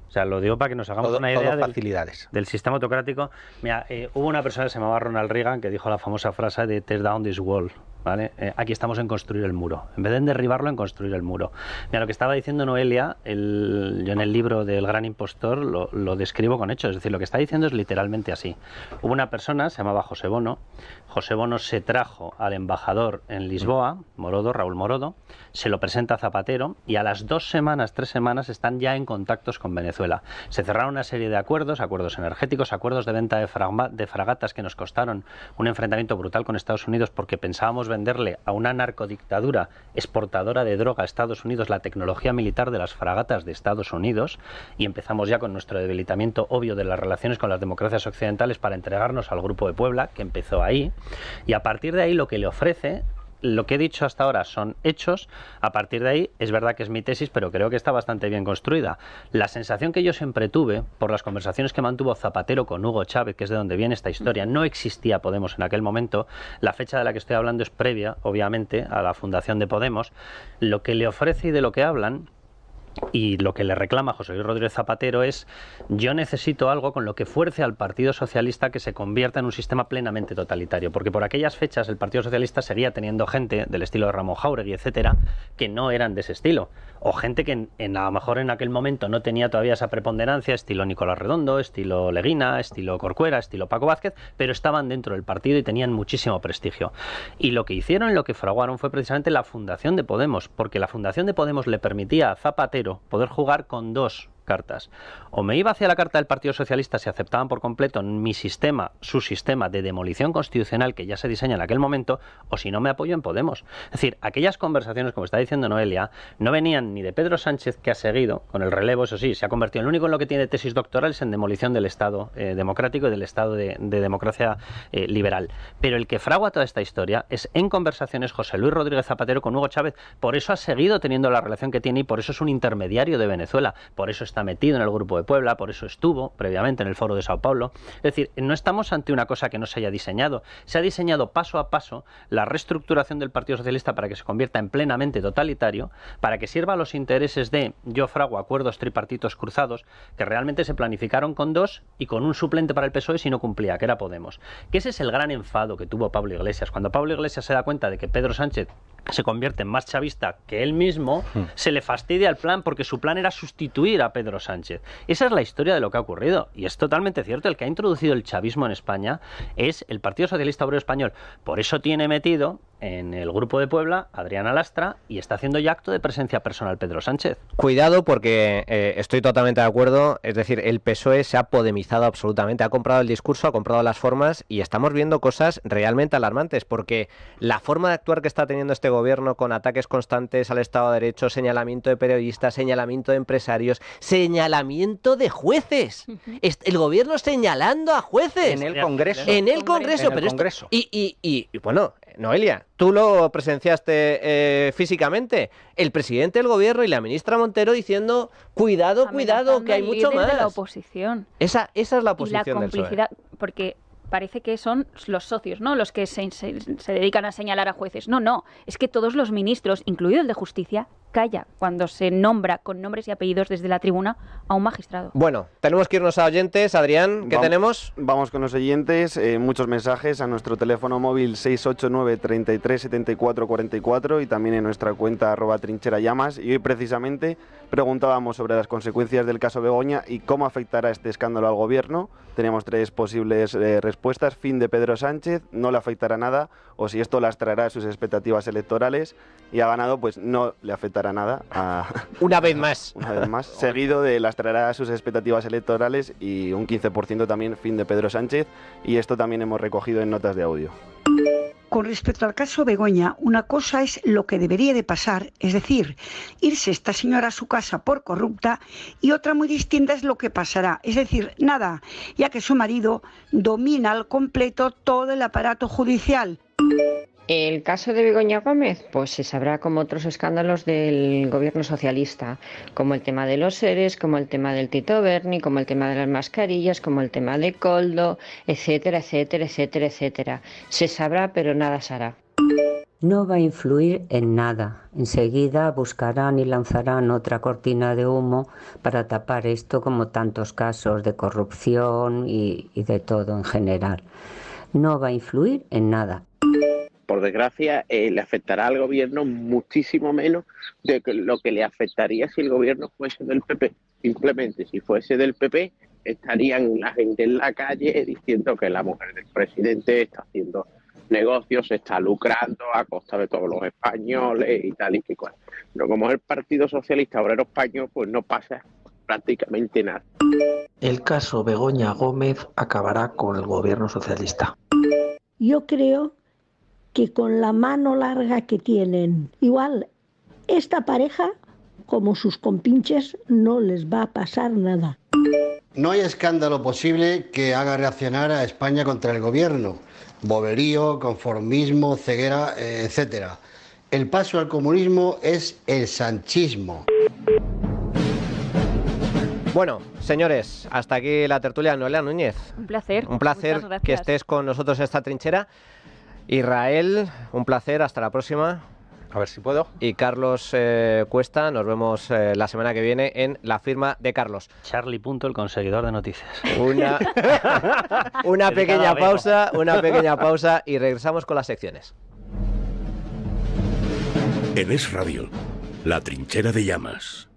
O sea, lo digo para que nos hagamos una idea de facilidades. del sistema autocrático. Mira, eh, hubo una persona que se llamaba Ronald Reagan que dijo la famosa frase de Tear down this wall. Eh, aquí estamos en construir el muro. En vez de derribarlo, en construir el muro. Mira, lo que estaba diciendo Noelia, yo en el libro del gran impostor lo, describo con hechos. Es decir, lo que está diciendo es literalmente así. Hubo una persona, se llamaba José Bono. José Bono se trajo al embajador en Lisboa, Morodo, Raúl Morodo, se lo presenta a Zapatero y a las dos semanas, tres semanas, están ya en contactos con Venezuela. Se cerraron una serie de acuerdos, acuerdos energéticos, acuerdos de venta de, de fragatas que nos costaron un enfrentamiento brutal con Estados Unidos porque pensábamos venderle a una narcodictadura exportadora de droga a Estados Unidos la tecnología militar de las fragatas de Estados Unidos y empezamos ya con nuestro debilitamiento obvio de las relaciones con las democracias occidentales para entregarnos al Grupo de Puebla, que empezó ahí, y a partir de ahí lo que le ofrece lo que he dicho hasta ahora son hechos, a partir de ahí es verdad que es mi tesis, pero creo que está bastante bien construida. La sensación que yo siempre tuve por las conversaciones que mantuvo Zapatero con Hugo Chávez, que es de donde viene esta historia, no existía Podemos en aquel momento, la fecha de la que estoy hablando es previa, obviamente, a la fundación de Podemos, lo que le ofrece y de lo que hablan y lo que le reclama José Luis Rodríguez Zapatero es yo necesito algo con lo que fuerce al Partido Socialista que se convierta en un sistema plenamente totalitario, porque por aquellas fechas el Partido Socialista seguía teniendo gente del estilo de Ramón Jauregui, etcétera, que no eran de ese estilo, o gente que en, a lo mejor en aquel momento no tenía todavía esa preponderancia, estilo Nicolás Redondo, estilo Leguina, estilo Corcuera, estilo Paco Vázquez, pero estaban dentro del partido y tenían muchísimo prestigio. Y lo que hicieron, lo que fraguaron fue precisamente la fundación de Podemos, porque la fundación de Podemos le permitía a Zapatero poder jugar con dos cartas. O me iba hacia la carta del Partido Socialista si aceptaban por completo mi sistema, su sistema de demolición constitucional que ya se diseña en aquel momento, o si no me apoyo en Podemos. Es decir, aquellas conversaciones, como está diciendo Noelia, no venían ni de Pedro Sánchez, que ha seguido con el relevo, eso sí, se ha convertido en el único en lo que tiene tesis doctorales en demolición del Estado eh, democrático y del Estado de, democracia eh, liberal. Pero el que fragua toda esta historia es en conversaciones José Luis Rodríguez Zapatero con Hugo Chávez. Por eso ha seguido teniendo la relación que tiene y por eso es un intermediario de Venezuela. Por eso está metido en el Grupo de Puebla, por eso estuvo previamente en el Foro de Sao Paulo. Es decir, no estamos ante una cosa que no se haya diseñado. Se ha diseñado paso a paso la reestructuración del Partido Socialista para que se convierta en plenamente totalitario, para que sirva a los intereses de yo frago acuerdos tripartitos cruzados, que realmente se planificaron con dos y con un suplente para el PSOE si no cumplía, que era Podemos. Que ese es el gran enfado que tuvo Pablo Iglesias. Cuando Pablo Iglesias se da cuenta de que Pedro Sánchez se convierte en más chavista que él mismo, hmm. se le fastidia el plan porque su plan era sustituir a Pedro Sánchez. Esa es la historia de lo que ha ocurrido y es totalmente cierto. El que ha introducido el chavismo en España es el Partido Socialista Obrero Español. Por eso tiene metido en el grupo de Puebla, Adriana Lastra, y está haciendo ya acto de presencia personal Pedro Sánchez. Cuidado porque eh, estoy totalmente de acuerdo, es decir, el PSOE se ha podemizado absolutamente, ha comprado el discurso, ha comprado las formas y estamos viendo cosas realmente alarmantes porque la forma de actuar que está teniendo este gobierno con ataques constantes al Estado de Derecho, señalamiento de periodistas, señalamiento de empresarios, señalamiento de jueces. el gobierno señalando a jueces. En el Congreso. En el Congreso. Pero y, y bueno, Noelia, tú lo presenciaste eh, físicamente. El presidente del gobierno y la ministra Montero diciendo, cuidado, cuidado, que hay mucho más. De la oposición. Esa, esa es la Y la complicidad, porque parece que son los socios, ¿no? Los que se, dedican a señalar a jueces. No, no. Es que todos los ministros, incluido el de Justicia, calla cuando se nombra con nombres y apellidos desde la tribuna a un magistrado. Bueno, tenemos que irnos a oyentes. Adrián, ¿qué tenemos? Vamos con los oyentes. Eh, muchos mensajes a nuestro teléfono móvil 689 33 y también en nuestra cuenta arroba trinchera llamas. Y hoy precisamente preguntábamos sobre las consecuencias del caso Begoña y cómo afectará este escándalo al gobierno. Tenemos tres posibles eh, respuestas. Fin de Pedro Sánchez, no le afectará nada o si esto lastrará sus expectativas electorales y ha ganado, pues no le afectará nada A, una vez más. una vez más. seguido de a sus expectativas electorales y un 15% también fin de Pedro Sánchez. Y esto también hemos recogido en notas de audio. Con respecto al caso Begoña, una cosa es lo que debería de pasar, es decir, irse esta señora a su casa por corrupta y otra muy distinta es lo que pasará, es decir, nada, ya que su marido domina al completo todo el aparato judicial. El caso de Begoña Gómez, pues se sabrá como otros escándalos del gobierno socialista, como el tema de los seres, como el tema del Tito Berni, como el tema de las mascarillas, como el tema de Coldo, etcétera, etcétera, etcétera, etcétera. Se sabrá, pero nada se hará. No va a influir en nada. Enseguida buscarán y lanzarán otra cortina de humo para tapar esto como tantos casos de corrupción y, y de todo en general. No va a influir en nada por desgracia, eh, le afectará al gobierno muchísimo menos de lo que le afectaría si el gobierno fuese del PP. Simplemente, si fuese del PP, estarían la gente en la calle diciendo que la mujer del presidente está haciendo negocios, está lucrando a costa de todos los españoles y tal y que cual. Pero como es el Partido Socialista Obrero Español, pues no pasa prácticamente nada. El caso Begoña Gómez acabará con el gobierno socialista. Yo creo que con la mano larga que tienen. Igual, esta pareja, como sus compinches, no les va a pasar nada. No hay escándalo posible que haga reaccionar a España contra el gobierno. Boberío, conformismo, ceguera, eh, etc. El paso al comunismo es el sanchismo. Bueno, señores, hasta aquí la tertulia de Noelia Núñez. Un placer. Un placer que estés con nosotros en esta trinchera. Israel, un placer, hasta la próxima. A ver si puedo. Y Carlos eh, Cuesta, nos vemos eh, la semana que viene en la firma de Carlos. Charlie Punto, el conseguidor de noticias. Una, una pequeña pausa, una pequeña pausa y regresamos con las secciones. En Es Radio, la trinchera de llamas.